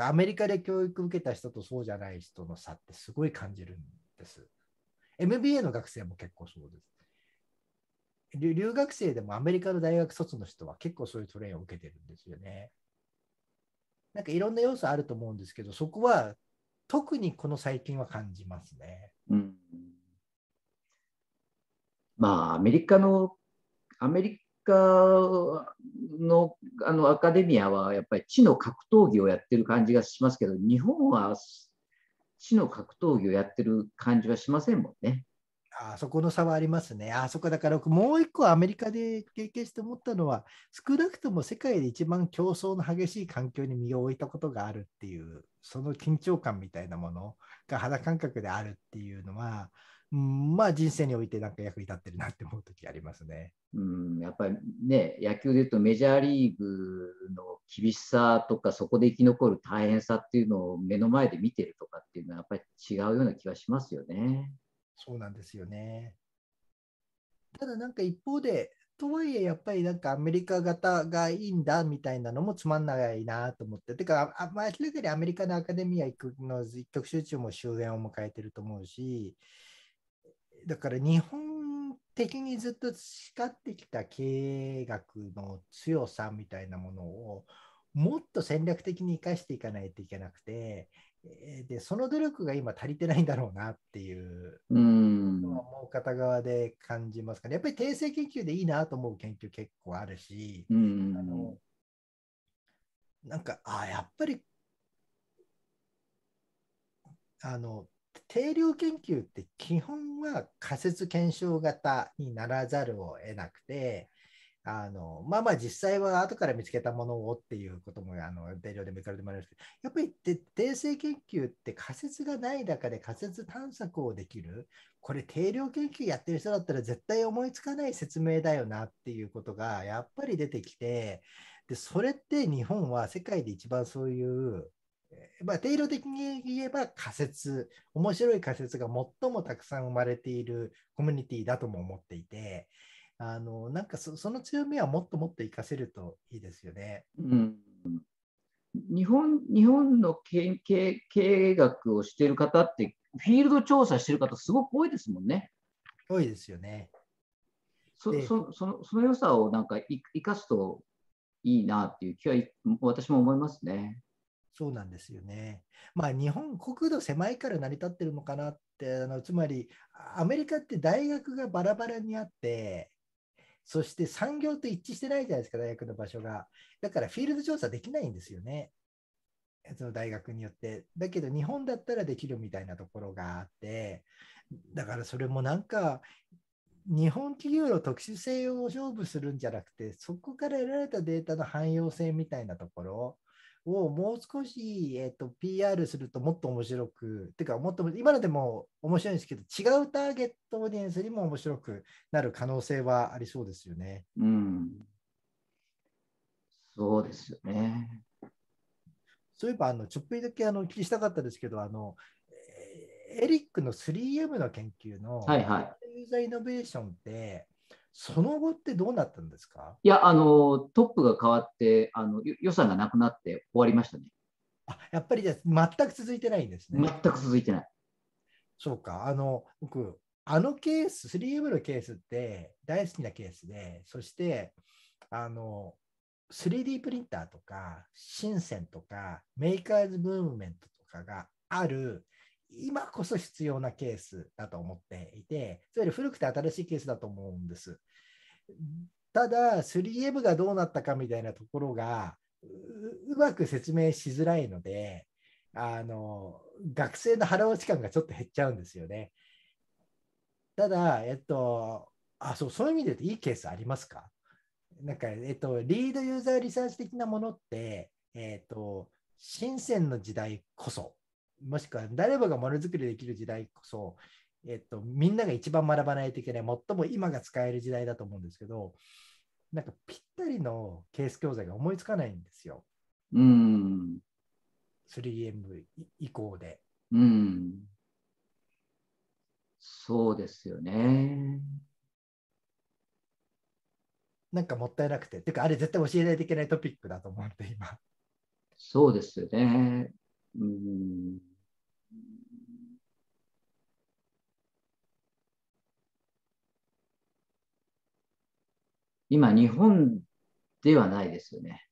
アメリカで教育受けた人とそうじゃない人の差ってすごい感じるんです。MBA の学生も結構そうです。留学生でもアメリカの大学卒の人は結構そういうトレーンを受けてるんですよね。なんかいろんな要素あると思うんですけど、そこは特にこの最近は感じますね。うん、まあ、アメリカの、アメリカのあのアカデミアはやっぱり地の格闘技をやってる感じがしますけど日本は地の格闘技をやってる感じはしませんもんね。あそこの差はありますね。あそこだからもう一個アメリカで経験して思ったのは少なくとも世界で一番競争の激しい環境に身を置いたことがあるっていうその緊張感みたいなものが肌感覚であるっていうのはまあ人生においてなんか役に立ってるなって思う時ありますね。うん、やっぱりね、野球でいうとメジャーリーグの厳しさとか、そこで生き残る大変さっていうのを目の前で見てるとかっていうのは、やっぱり違うような気がしますよね。そうなんですよね。ただなんか一方で、とはいえやっぱりなんかアメリカ型がいいんだみたいなのもつまんないなと思って。てか、あまあ、明らかにアメリカのアカデミア行くの一極集中も終焉を迎えてると思うし、だから日本的にずっと培ってきた経営学の強さみたいなものをもっと戦略的に生かしていかないといけなくてでその努力が今足りてないんだろうなっていうのはもう片側で感じますかねやっぱり訂正研究でいいなと思う研究結構あるしあのなんかあやっぱりあの定量研究って基本は仮説検証型にならざるを得なくて、あのまあまあ実際は後から見つけたものをっていうこともあの定量でもいくらでもあるんですけどやっぱり定性研究って仮説がない中で仮説探索をできるこれ定量研究やってる人だったら絶対思いつかない説明だよなっていうことがやっぱり出てきてでそれって日本は世界で一番そういうまあ、定量的に言えば仮説、面白い仮説が最もたくさん生まれているコミュニティだとも思っていて、あのなんかその強みはもっともっと活かせるといいですよね。うん日本日本の経経経営学をしている方って、フィールド調査している方、すごく多いですもんね。多いですよね。そそそのその良さをなんか生かすといいなっていう気は私も思いますね。そうなんですよね。まあ、日本国土狭いから成り立ってるのかなって、あのつまりアメリカって大学がバラバラにあって、そして産業と一致してないじゃないですか、大学の場所が。だからフィールド調査できないんですよね。その大学によって。だけど日本だったらできるみたいなところがあって、だからそれもなんか、日本企業の特殊性を勝負するんじゃなくて、そこから得られたデータの汎用性みたいなところをもう少し、えっと、PR するともっと面白く、てかもっと今のでも面白いんですけど、違うターゲットオーディエンスにも面白くなる可能性はありそうですよね。うん、そうですよね。そういえばあのちょっぴりだけあのお聞きしたかったですけど、あのエリックの 3M の研究のユーザーイノベーションって、その後ってどうなったんですかいやあの、トップが変わってあの、予算がなくなって終わりましたね。あやっぱり全く続いてないんですね。全く続いてない。そうか、あの僕、あのケース、3M のケースって大好きなケースで、そしてあの 3D プリンターとか、シンセンとか、メーカーズムーブメントとかがある今こそ必要なケースだと思っていて、それより古くて新しいケースだと思うんです。ただ、3M がどうなったかみたいなところがうまく説明しづらいので、あの学生の腹落ち感がちょっと減っちゃうんですよね。ただ、えっと、あそうそういう意味で言うといいケースありますかなんか、えっと、リードユーザーリサーチ的なものって、えっと、深センの時代こそもしくは誰もがものづくりできる時代こそ、えっと、みんなが一番学ばないといけない、最も今が使える時代だと思うんですけど、なんかぴったりのケース教材が思いつかないんですよ。うん。3M 以降で。うん。そうですよね。なんかもったいなくて。てか、あれ絶対教えないといけないトピックだと思って、今。そうですよね。うん。今日本ではないですよね。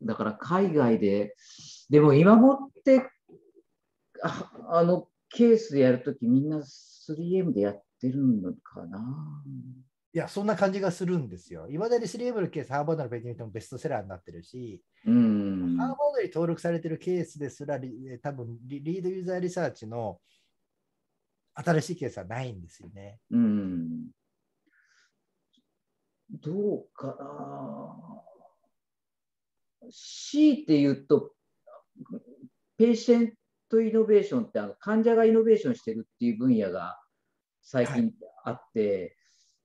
だから海外で、でも今もってあ、あのケースでやるときみんな 3M でやってるのかな。いや、そんな感じがするんですよ。いまだに 3M のケース、ハーバードのペニューもベストセラーになってるし、うん、ハーバードに登録されてるケースですら、多分リリードユーザーリサーチの新しいケースはないんですよね。うん、どうかな。C いて言うと、ペーシェントイノベーションってあの患者がイノベーションしてるっていう分野が最近あって、はい、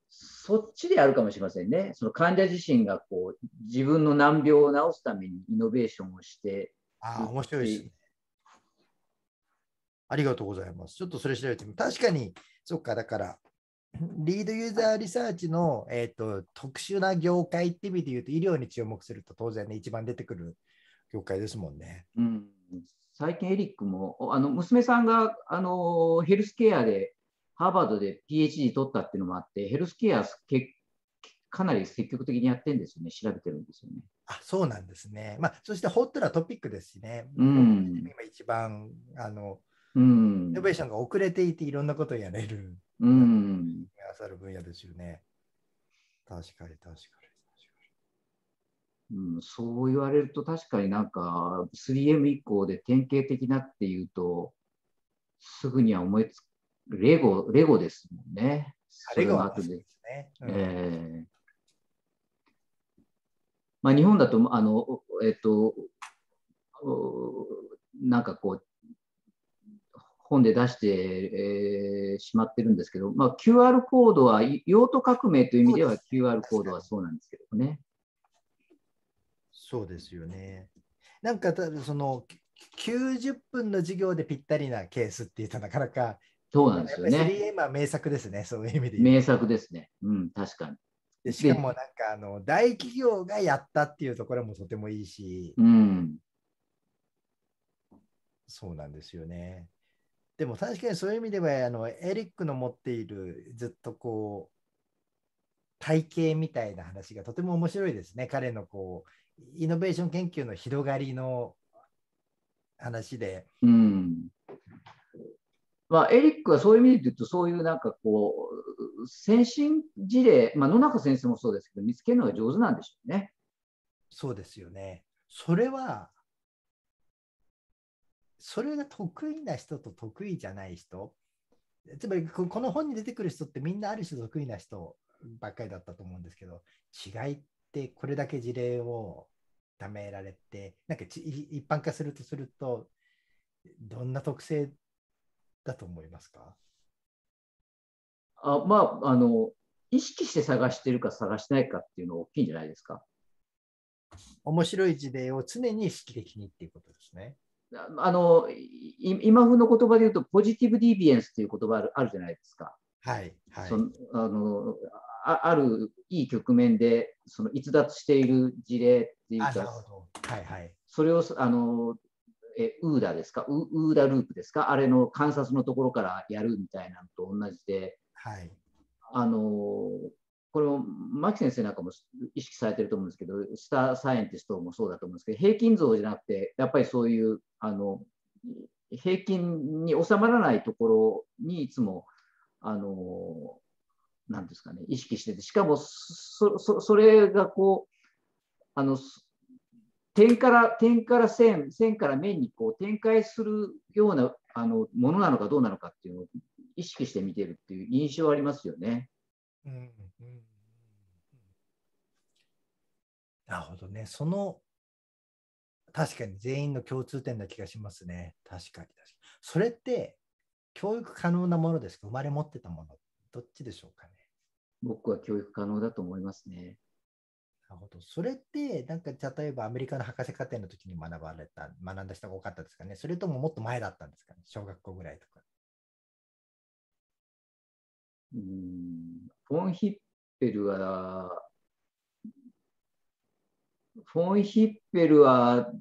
そっちであるかもしれませんね。その患者自身がこう自分の難病を治すためにイノベーションをしてああ、面白いですね。ありがとうございます。ちょっとそれ調べてみ確かに、そっか、だから、リードユーザーリサーチの、えーと、特殊な業界って意味で言うと、医療に注目すると当然ね、一番出てくる業界ですもんね。うん、最近、エリックも、あの娘さんがあのヘルスケアで、ハーバードで PhD 取ったっていうのもあって、ヘルスケアけかなり積極的にやってるんですよね、調べてるんですよね。あそうなんですね。まあ、そしてホットなトピックですしね、うん、今一番あの、うん、イノベーションが遅れていて、いろんなことをやれる。うん。さる分野ですよね。確かに確かに。うん、そう言われると確かになんか 3M 以降で典型的なっていうとすぐには思いつくレゴレゴですもんね。レゴはですね。うん、えー、まあ、日本だとあの、えっと、なんかこう本で出して、えー、しまってるんですけど、まあ、QR コードは用途革命という意味では QR コードはそうなんですけどね。そうですよね。なんかたその90分の授業でぴったりなケースってったらなかなかそうなんですよね。3M は名作ですね、そういう意味で。名作ですね。うん、確かに。でしかもなんかあの大企業がやったっていうところもとてもいいし、うん、そうなんですよね。でも確かにそういう意味ではあのエリックの持っているずっとこう体系みたいな話がとても面白いですね彼のこうイノベーション研究の広がりの話で。うんまあ、エリックはそういう意味で言うとそういうなんかこう先進事例、まあ、野中先生もそうですけど見つけるのが上手なんでしょうね。そうですよね。それはそれが得意な人と得意じゃない人、つまりこの本に出てくる人ってみんなある種得意な人ばっかりだったと思うんですけど、違いってこれだけ事例をためられて、なんか一般化するとすると、どんな特性だと思いますかあまあ、あの、意識して探してるか探してないかっていうの大きいんじゃないですか。面白い事例を常に意識的にっていうことですね。あの今風の言葉で言うと、ポジティブディビエンスという言葉あるあるじゃないですか。はい、はい、そのあのああるいい局面でその逸脱している事例っていうか、はいはい、それをあのえウーダですかウ、ウーダループですか、あれの観察のところからやるみたいなのと同じで、はい、あのこれ牧先生なんかも意識されてると思うんですけど、スターサイエンティストもそうだと思うんですけど、平均像じゃなくて、やっぱりそういうあの平均に収まらないところにいつも、あのなんですかね、意識してて、しかもそそそれがこう、あの点から点から線、線から面にこう展開するようなあのものなのかどうなのかっていうのを意識して見てるっていう印象ありますよね。うん、うん、なるほどね。その、確かに全員の共通点な気がしますね。確かに確かに。それって、教育可能なものですか生まれ持ってたもの。どっちでしょうかね。僕は教育可能だと思いますね。なるほど。それって、なんか例えばアメリカの博士課程の時に学ばれた、学んだ人が多かったですかね。それとももっと前だったんですかね。小学校ぐらいとか。うんフォン・ヒッペルは、フォン・ヒッペルは、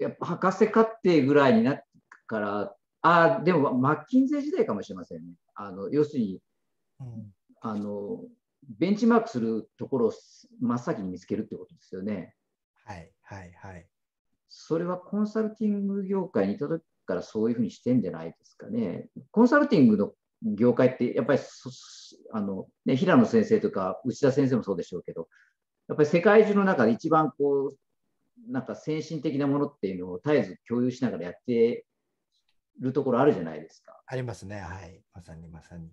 やっぱ博士課程ぐらいになってから、あでもマッキンゼー時代かもしれませんね。あの要するに、うん、あのベンチマークするところを真っ先に見つけるってことですよね。はいはいはい。それはコンサルティング業界にいた時からそういうふうにしてんじゃないですかね。コンサルティングの業界ってやっぱりあの、ね、平野先生とか内田先生もそうでしょうけどやっぱり世界中の中で一番こうなんか先進的なものっていうのを絶えず共有しながらやってるところあるじゃないですか。ありますねはいまさにまさに。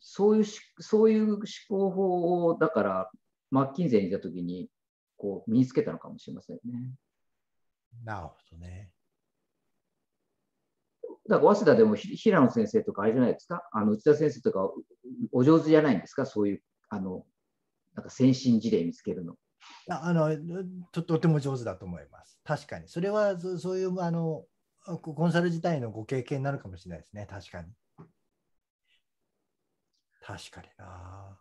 そういうそういう思考法をだからマッキンゼにいた時にこう身につけたのかもしれませんね。なるほどね。だから早稲田でも平野先生とかあれじゃないですか、あの内田先生とかお上手じゃないんですか、そういうあのなんか先進事例見つけるの。あのととても上手だと思います。確かに。それはそういうあのコンサル自体のご経験になるかもしれないですね、確かに。確かにな。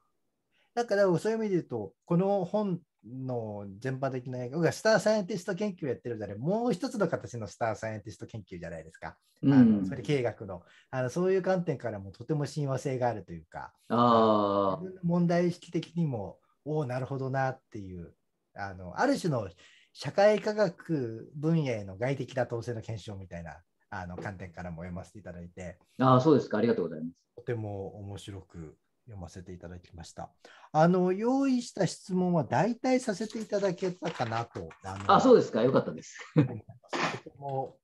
だからそういう意味で言うと、この本の全般的な映画スターサイエンティスト研究やってるじゃないもう一つの形のスターサイエンティスト研究じゃないですか、うん、あのそれ経学のあのそういう観点からもとても親和性があるというかあ問題意識的にもおおなるほどなっていうあのある種の社会科学分野への外的な統制の検証みたいなあの観点からも読ませていただいてあそうですかありがとうございますとても面白く読ませていただきました。あの用意した質問は大体させていただけたかなと。あそうですか、よかったです。とても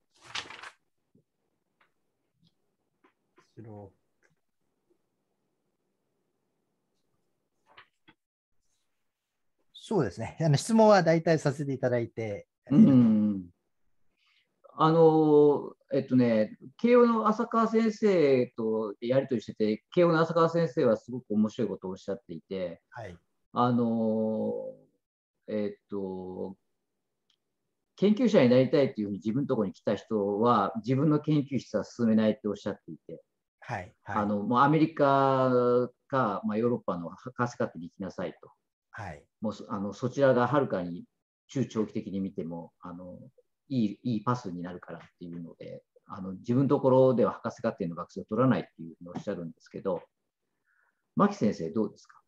白そうですね。あの質問は大体させていただいて、うん、あのえっとね、慶応の浅川先生とやり取りしてて、慶応の浅川先生はすごく面白いことをおっしゃっていて、はい、あのえっと、研究者になりたいというふうに自分のところに来た人は、自分の研究室は進めないっておっしゃっていて、はいはい、あのもうアメリカか、まあ、ヨーロッパの博士課程に行きなさいと、はい、もうあのそちらがはるかに中長期的に見てもあのいいいいパスになるからっていうので、あの自分のところでは博士課程の学生を取らないっていうふうにおっしゃるんですけど、牧先生、どうですか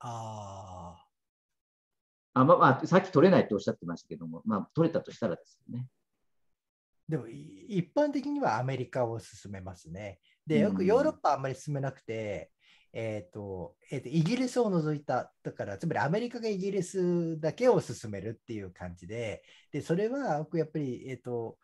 ああ、まあ、まあ、さっき取れないっておっしゃってましたけども、まあ、取れたとしたらですよね。でも一般的にはアメリカを進めますね。でよくヨーロッパはあんまり進めなくて、えっ、ー、と、えっ、ー、と、イギリスを除いた、だから、つまりアメリカがイギリスだけを進めるっていう感じで、で、それは、僕、やっぱり、えっ、ー、と、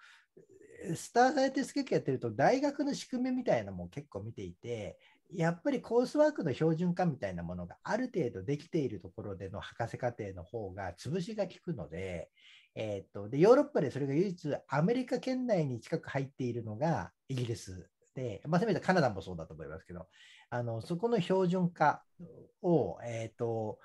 スターサイエンティスキやってると、大学の仕組みみたいなのも結構見ていて、やっぱりコースワークの標準化みたいなものがある程度できているところでの博士課程の方が潰しが効くので、えー、っとでヨーロッパでそれが唯一アメリカ圏内に近く入っているのがイギリス、まあ、せめてカナダもそうだと思いますけど、あのそこの標準化を、えーと、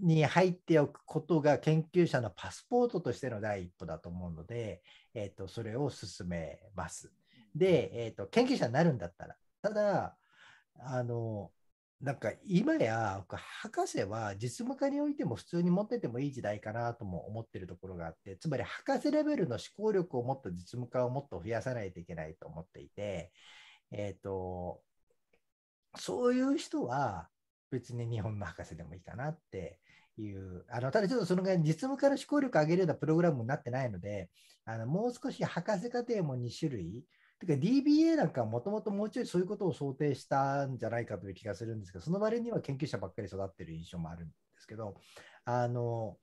に入っておくことが研究者のパスポートとしての第一歩だと思うので、えーと、とそれを進めます。で、えーと、研究者になるんだったら、ただ、あのなんか今や博士は実務家においても普通に持っててもいい時代かなとも思ってるところがあってつまり博士レベルの思考力をもっと実務家をもっと増やさないといけないと思っていて、えーと、そういう人は別に日本の博士でもいいかなっていうあのただちょっとその実務家の思考力を上げるようなプログラムになってないのであのもう少し博士課程も2種類てか DBA なんかもともともうちょいそういうことを想定したんじゃないかという気がするんですけど、その割には研究者ばっかり育ってる印象もあるんですけど、あの、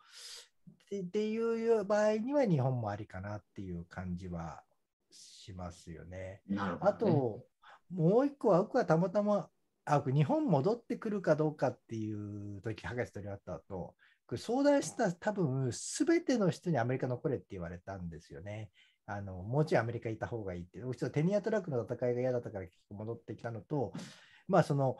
っていう場合には日本もありかなっていう感じはしますよね。ねあと、もう一個は、僕はたまたま、あ、日本戻ってくるかどうかっていう時、博士とにあった後、相談した多分、すべての人にアメリカ残れって言われたんですよね。あのもうちょいアメリカ行った方がいいって、僕ちょっとテニアトラックの戦いが嫌だったから結局戻ってきたのと、まあ、その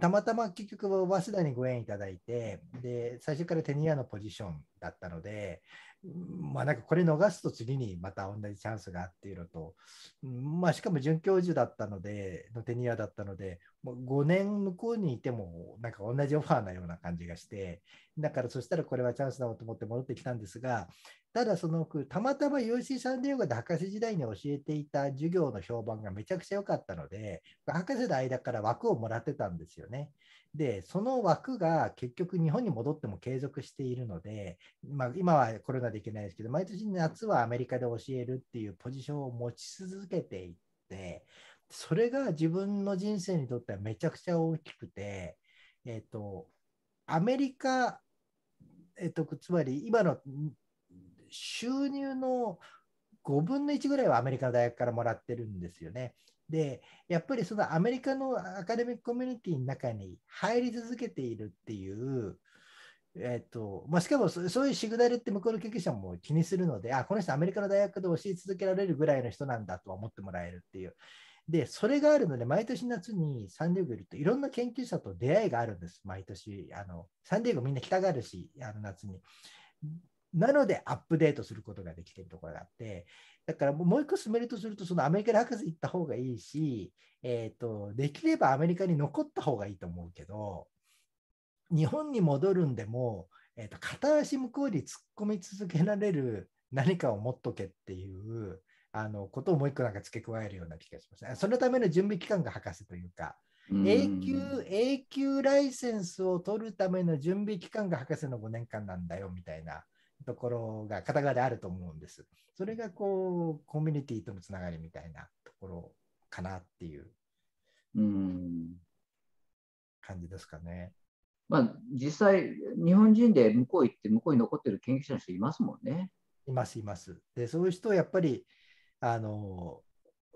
たまたま結局早稲田にご縁いただいてで最初からテニアのポジションだったのでまあなんかこれ逃すと次にまた同じチャンスがっていうのと、まあしかも准教授だったので、のテニアだったので、5年向こうにいてもなんか同じオファーなような感じがして、だからそしたらこれはチャンスだと思って戻ってきたんですが、ただそのたまたま UC サンディエゴで博士時代に教えていた授業の評判がめちゃくちゃ良かったので、博士の間から枠をもらってたんですよね。で、その枠が結局日本に戻っても継続しているので、まあ、今はコロナでいけないですけど、毎年夏はアメリカで教えるっていうポジションを持ち続けていって、それが自分の人生にとってはめちゃくちゃ大きくて、えっ、ー、と、アメリカ、えっ、ー、と、つまり今の収入の5分の1ぐらいはアメリカの大学からもらってるんですよね。で、やっぱりそのアメリカのアカデミックコミュニティの中に入り続けているっていう、えっ、ー、とまあ、しかもそういうシグナルって向こうの研究者も気にするので、あ、この人アメリカの大学で教え続けられるぐらいの人なんだとは思ってもらえるっていう。で、それがあるので、毎年夏にサンディエゴいると、いろんな研究者と出会いがあるんです、毎年。あのサンディエゴみんな来たがるし、あの夏に。なので、アップデートすることができているところがあって、だからもう一個進めるとすると、そのアメリカで博士行った方がいいし、えーと、できればアメリカに残った方がいいと思うけど、日本に戻るんでも、えーと、と片足向こうに突っ込み続けられる何かを持っとけっていうあのことをもう一個なんか付け加えるような気がします。そのための準備期間が博士というか、永久、永久ライセンスを取るための準備期間が博士の5年間なんだよみたいな。ところが片側であると思うんです。それがこうコミュニティとのつながりみたいなところかなっていう感じですかね。まあ、実際、日本人で向こう行って、向こうに残ってる研究者の人いますもんね。います、います。で、そういう人はやっぱり、あの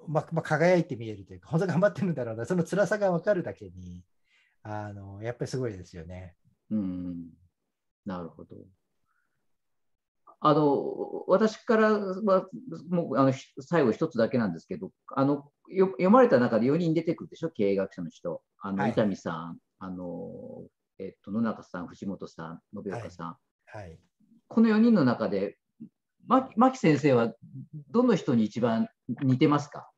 まあ、まあ、輝いて見えるというか、本当頑張ってるんだろうな、その辛さが分かるだけに、あのやっぱりすごいですよね。うんなるほど。あの私からはもうあの最後一つだけなんですけどあの読まれた中で4人出てくるでしょ経営学者の人あの、伊丹さん、あの、えっと、野中さん藤本さん延岡さん、はい、はい、この4人の中で牧先生はどの人に一番似てますか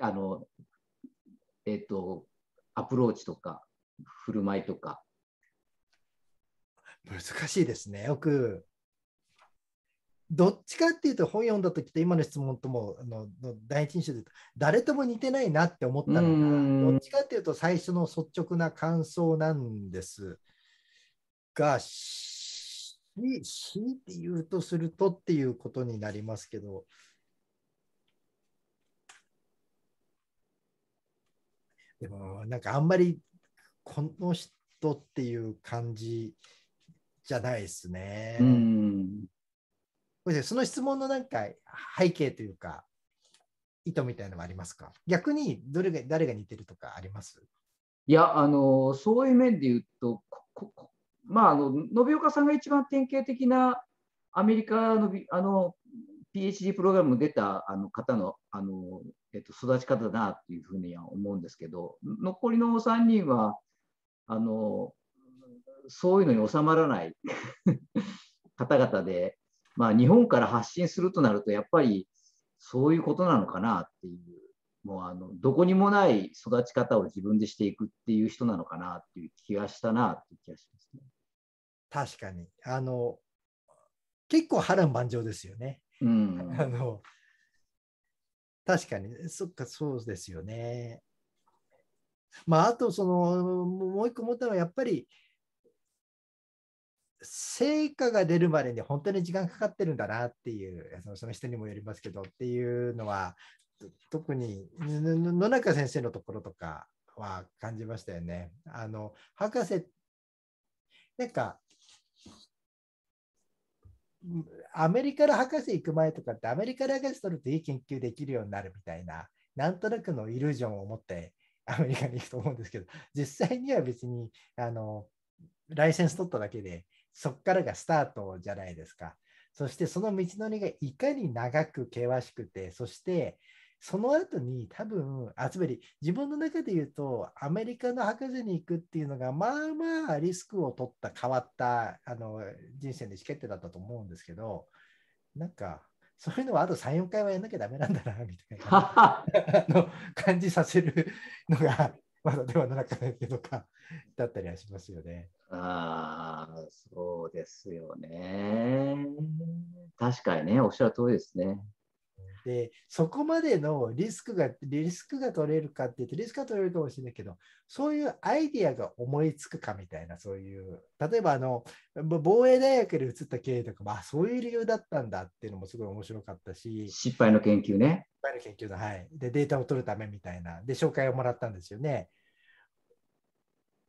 あの、えっと、アプローチとか振る舞いとか。難しいですね。よくどっちかっていうと本読んだ時と今の質問ともあの第一印象で誰とも似てないなって思ったのがどっちかっていうと最初の率直な感想なんですがししって言うとするとっていうことになりますけどでもなんかあんまりこの人っていう感じじゃないですね。うんごめんその質問のなんか背景というか、意図みたいなのはありますか逆にどれが誰が似てるとかありますいやあのそういう面で言うとまああの延岡さんが一番典型的なアメリカのあの PhD プログラム出たあの方のあの、えっと、育ち方だなっていうふうには思うんですけど残りの3人はあのそういうのに収まらない方々でまあ、日本から発信するとなると、やっぱりそういうことなのかなっていう、もうあのどこにもない育ち方を自分でしていくっていう人なのかなっていう気がしたなっていう気がしますね。確かに。あの結構波乱万丈ですよね。うん、あの確かに、そっか、そうですよね。まあ、あとその、もう一個思ったのは、やっぱり、成果が出るまでに本当に時間かかってるんだなっていうそのその人にもよりますけどっていうのは特に野中先生のところとかは感じましたよね。あの博士なんかアメリカの博士行く前とかってアメリカの博士取るといい研究できるようになるみたいななんとなくのイリュージョンを持ってアメリカに行くと思うんですけど実際には別にあのライセンス取っただけでそっからがスタートじゃないですか。そしてその道のりがいかに長く険しくて、そしてその後に多分、あつまり自分の中で言うと、アメリカの博士に行くっていうのが、まあまあリスクを取った変わったあの人生の意思決定だったと思うんですけど、なんか、そういうのはあと3、4回はやんなきゃだめなんだな、みたいな の感じさせるのが、まだではなかったりとか、だったりはしますよね。ああ、そうですよね。確かにね、おっしゃる通りですね。で、そこまでのリスクが、リスクが取れるかって言って、リスクが取れるかもしれないけど、そういうアイディアが思いつくかみたいな、そういう、例えばあの、防衛大学で移った経営とかまあ、そういう理由だったんだっていうのもすごい面白かったし。失敗の研究ね。失敗の研究の、はい。で、データを取るためみたいな。で、紹介をもらったんですよね。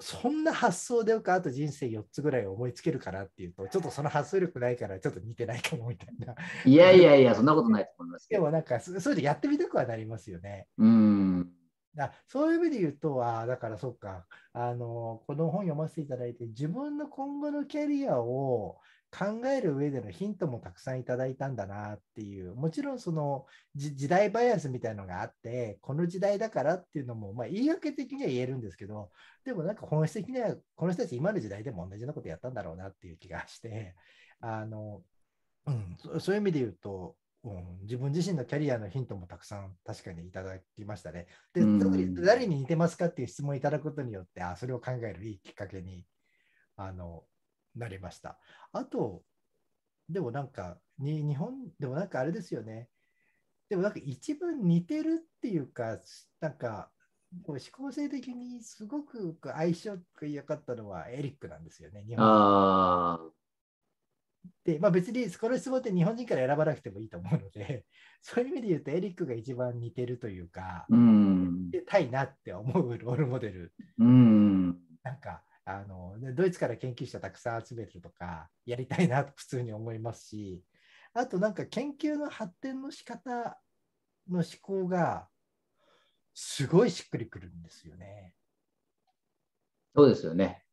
そんな発想でよくあと人生4つぐらい思いつけるかなっていうと、ちょっとその発想力ないから、ちょっと似てないかもみたいな。いやいやいや、そんなことないと思いますでもなんか、そういうのやってみたくはなりますよね。うんだそういう意味で言うと、あだからそっかあの、この本読ませていただいて、自分の今後のキャリアを考える上でのヒントもたくさんいただいたんだなっていう、もちろんその時代バイアスみたいのがあって、この時代だからっていうのも、まあ、言い訳的には言えるんですけど、でもなんか本質的には、この人たち今の時代でも同じようなことやったんだろうなっていう気がして、あの、うん、そういう意味で言うと、うん、自分自身のキャリアのヒントもたくさん確かにいただきましたね。で、特に誰に似てますかっていう質問をいただくことによって、あそれを考えるいいきっかけにあのなりました。あと、でもなんかに、日本でもなんかあれですよね。でもなんか一番似てるっていうか、なんか、思考性的にすごく相性が良かったのはエリックなんですよね、日本で、まあ、別にこの質問って日本人から選ばなくてもいいと思うので、そういう意味で言うとエリックが一番似てるというか、うん、たいなって思うロールモデル。うん、なんかあのドイツから研究者たくさん集めるとかやりたいなと普通に思いますしあとなんか研究の発展の仕方の思考がすごいしっくりくるんですよね。そうですよね。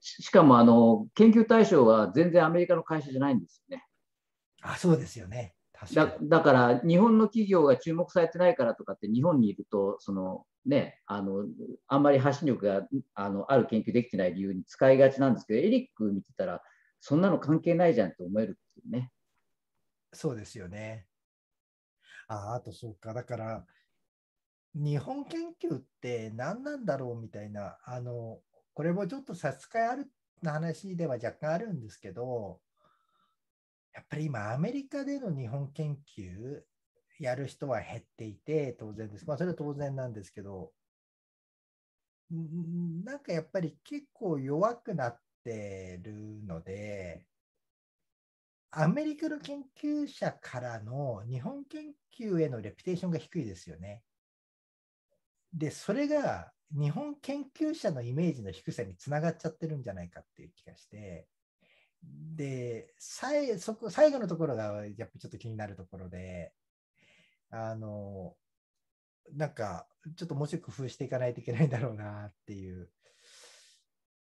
しかもあの研究対象は全然アメリカの会社じゃないんですよね。あそうですよね。だだから日本の企業が注目されてないからとかって日本にいるとその、ね、あのあんまり発信力があのある研究できてない理由に使いがちなんですけどエリック見てたらそんなの関係ないじゃんって思えるっていうね。そうですよね。ああとそうかだから日本研究って何なんだろうみたいなあのこれもちょっと差し支えある話では若干あるんですけどやっぱり今、アメリカでの日本研究やる人は減っていて、当然です。まあ、それは当然なんですけど、なんかやっぱり結構弱くなってるので、アメリカの研究者からの日本研究へのレピュテーションが低いですよね。で、それが日本研究者のイメージの低さにつながっちゃってるんじゃないかっていう気がして、で、最そこ最後のところがやっぱちょっと気になるところで、あの、なんか、ちょっともうちょい工夫していかないといけないんだろうなっていう。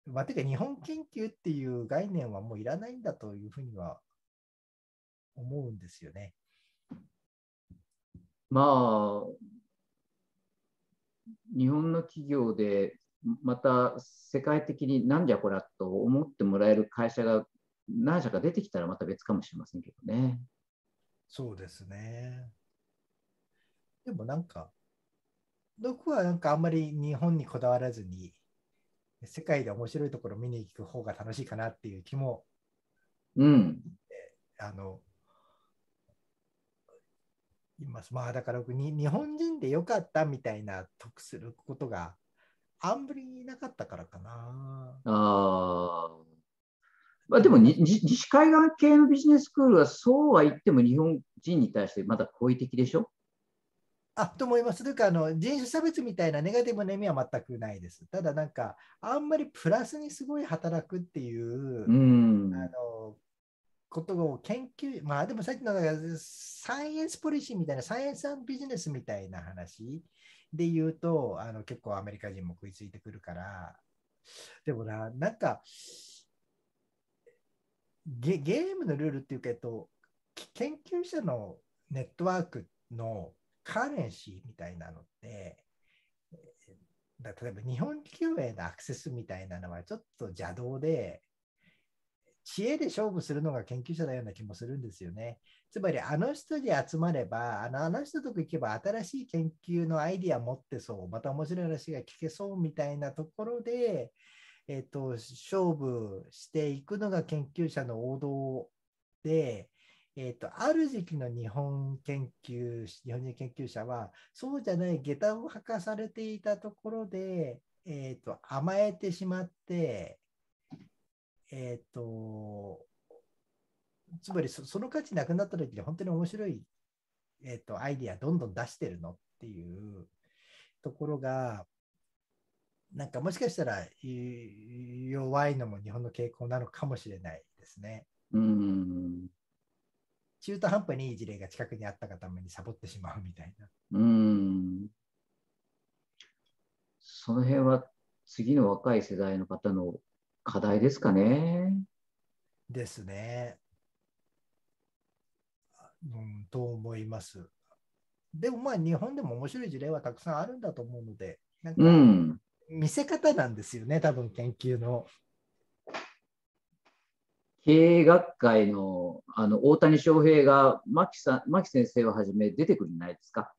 まあ、てか、日本研究っていう概念はもういらないんだというふうには思うんですよね。まあ、日本の企業でまた世界的になんじゃこらと思ってもらえる会社が何社か出てきたらまた別かもしれませんけどね。そうですね。でもなんか、僕はなんかあんまり日本にこだわらずに、世界で面白いところ見に行く方が楽しいかなっていう気も、うん。あの、います。まあだから僕に、日本人でよかったみたいな得することがあんまりなかったからかな。ああ。まあ、でも西海岸系のビジネススクールはそうは言っても日本人に対してまだ好意的でしょあと思います。というかあの、人種差別みたいなネガティブな意味は全くないです。ただ、なんか、あんまりプラスにすごい働くっていう、うん、あのことを研究、まあでもさっきのサイエンスポリシーみたいな、サイエンスビジネスみたいな話で言うと、あの結構アメリカ人も食いついてくるから、でもな、なんか、ゲゲームのルールっていうけど研究者のネットワークのカレンシーみたいなのって、例えば日本企業へのアクセスみたいなのはちょっと邪道で、知恵で勝負するのが研究者のような気もするんですよね。つまり、あの人で集まれば、あのあの人と行けば新しい研究のアイディア持ってそう、また面白い話が聞けそうみたいなところで、えーと、勝負していくのが研究者の王道で、えーと、ある時期の日本研究日本人研究者はそうじゃない下駄を履かされていたところで、えーと、甘えてしまって、えー、とつまりその価値なくなった時に本当に面白い、えー、とアイディアどんどん出してるのっていうところがなんかもしかしたら弱いのも日本の傾向なのかもしれないですね。うん中途半端にいい事例が近くにあったがためにサボってしまうみたいな。うんその辺は次の若い世代の方の課題ですかね。ですね。うん、と思います。でもまあ日本でも面白い事例はたくさんあるんだと思うので、なんか、見せ方なんですよね、多分研究の。経営学会のあの大谷翔平が牧さん先生をはじめ出てくるんじゃないですか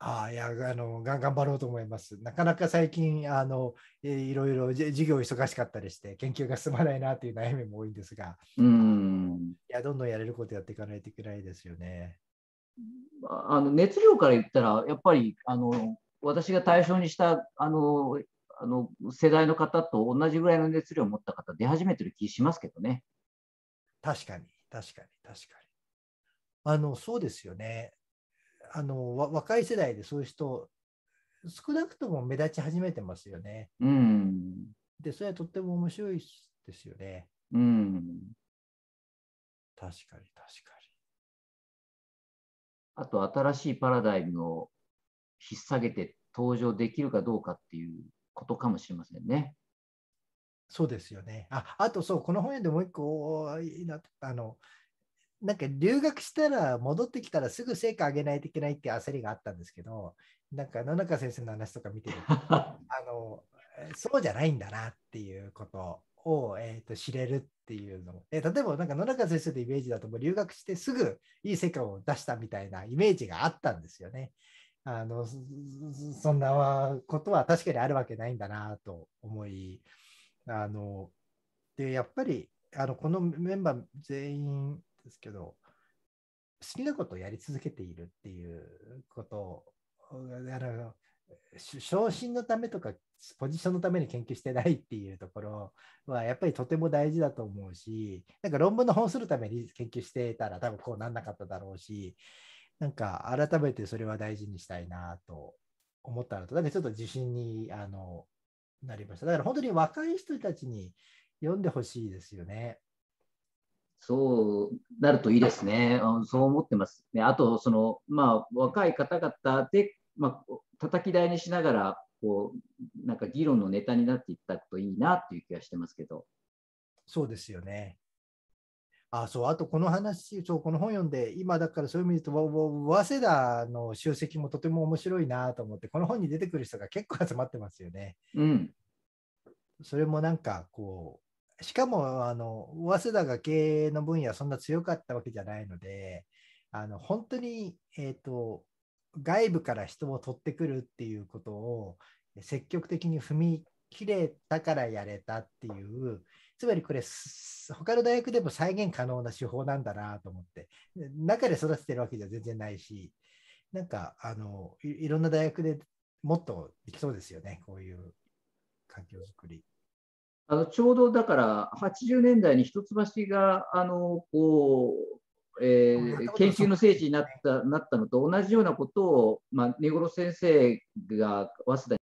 ああいやあの頑張ろうと思います。なかなか最近あのいろいろ授業忙しかったりして研究が進まないなという悩みも多いんですがうんいやどんどんやれることやっていかないといけないですよね。あの熱量から言ったらやっぱりあの私が対象にしたあのあの世代の方と同じぐらいの熱量を持った方出始めてる気しますけどね。確かに確かに確かに。あのそうですよねあの若い世代でそういう人少なくとも目立ち始めてますよね。うん、でそれはとっても面白いですよね。うん、確かに確かに。あと新しいパラダイムを引っ提げて登場できるかどうかっていうことかもしれませんね。そうですよね。ああとそう、この本屋でもう一個なあの、なんか留学したら戻ってきたらすぐ成果上げないといけないって焦りがあったんですけど、なんか野中先生の話とか見てると あの、そうじゃないんだなっていうことを、えー、と知れるっていうのえー、例えばなんか野中先生のイメージだと留学してすぐいい成果を出したみたいなイメージがあったんですよね。あのそんなことは確かにあるわけないんだなと思いあのでやっぱりあのこのメンバー全員ですけど好きなことをやり続けているっていうことあの昇進のためとかポジションのために研究してないっていうところはやっぱりとても大事だと思うしなんか論文の本するために研究してたら多分こうなんなかっただろうしなんか改めてそれは大事にしたいなと思ったのと、なんかちょっと自信にあのなりました。だから本当に若い人たちに読んでほしいですよね。そうなるといいですね。そう思ってます。ね、あと、その、まあ、若い方々で、まあ、叩き台にしながら、こう、なんか議論のネタになっていったといいなっていう気がしてますけど。そうですよね。あ、そう、あとこの話、そう、この本読んで、今だからそういう意味で言うと、早稲田の集積もとても面白いなと思って、この本に出てくる人が結構集まってますよね。うん。それもなんか、こう、しかも、あの、早稲田が経営の分野、そんな強かったわけじゃないので、あの、本当に、えっ、ー、と、外部から人を取ってくるっていうことを積極的に踏み切れたからやれたっていう、つまりこれ、他の大学でも再現可能な手法なんだなと思って、中で育ててるわけじゃ全然ないし、なんか、あの、いろんな大学でもっとできそうですよね、こういう環境づくり。あのちょうどだから80年代に一橋があのこう、えー、研修の聖地になったなったのと同じようなことを、まあ、根室先生が早稲田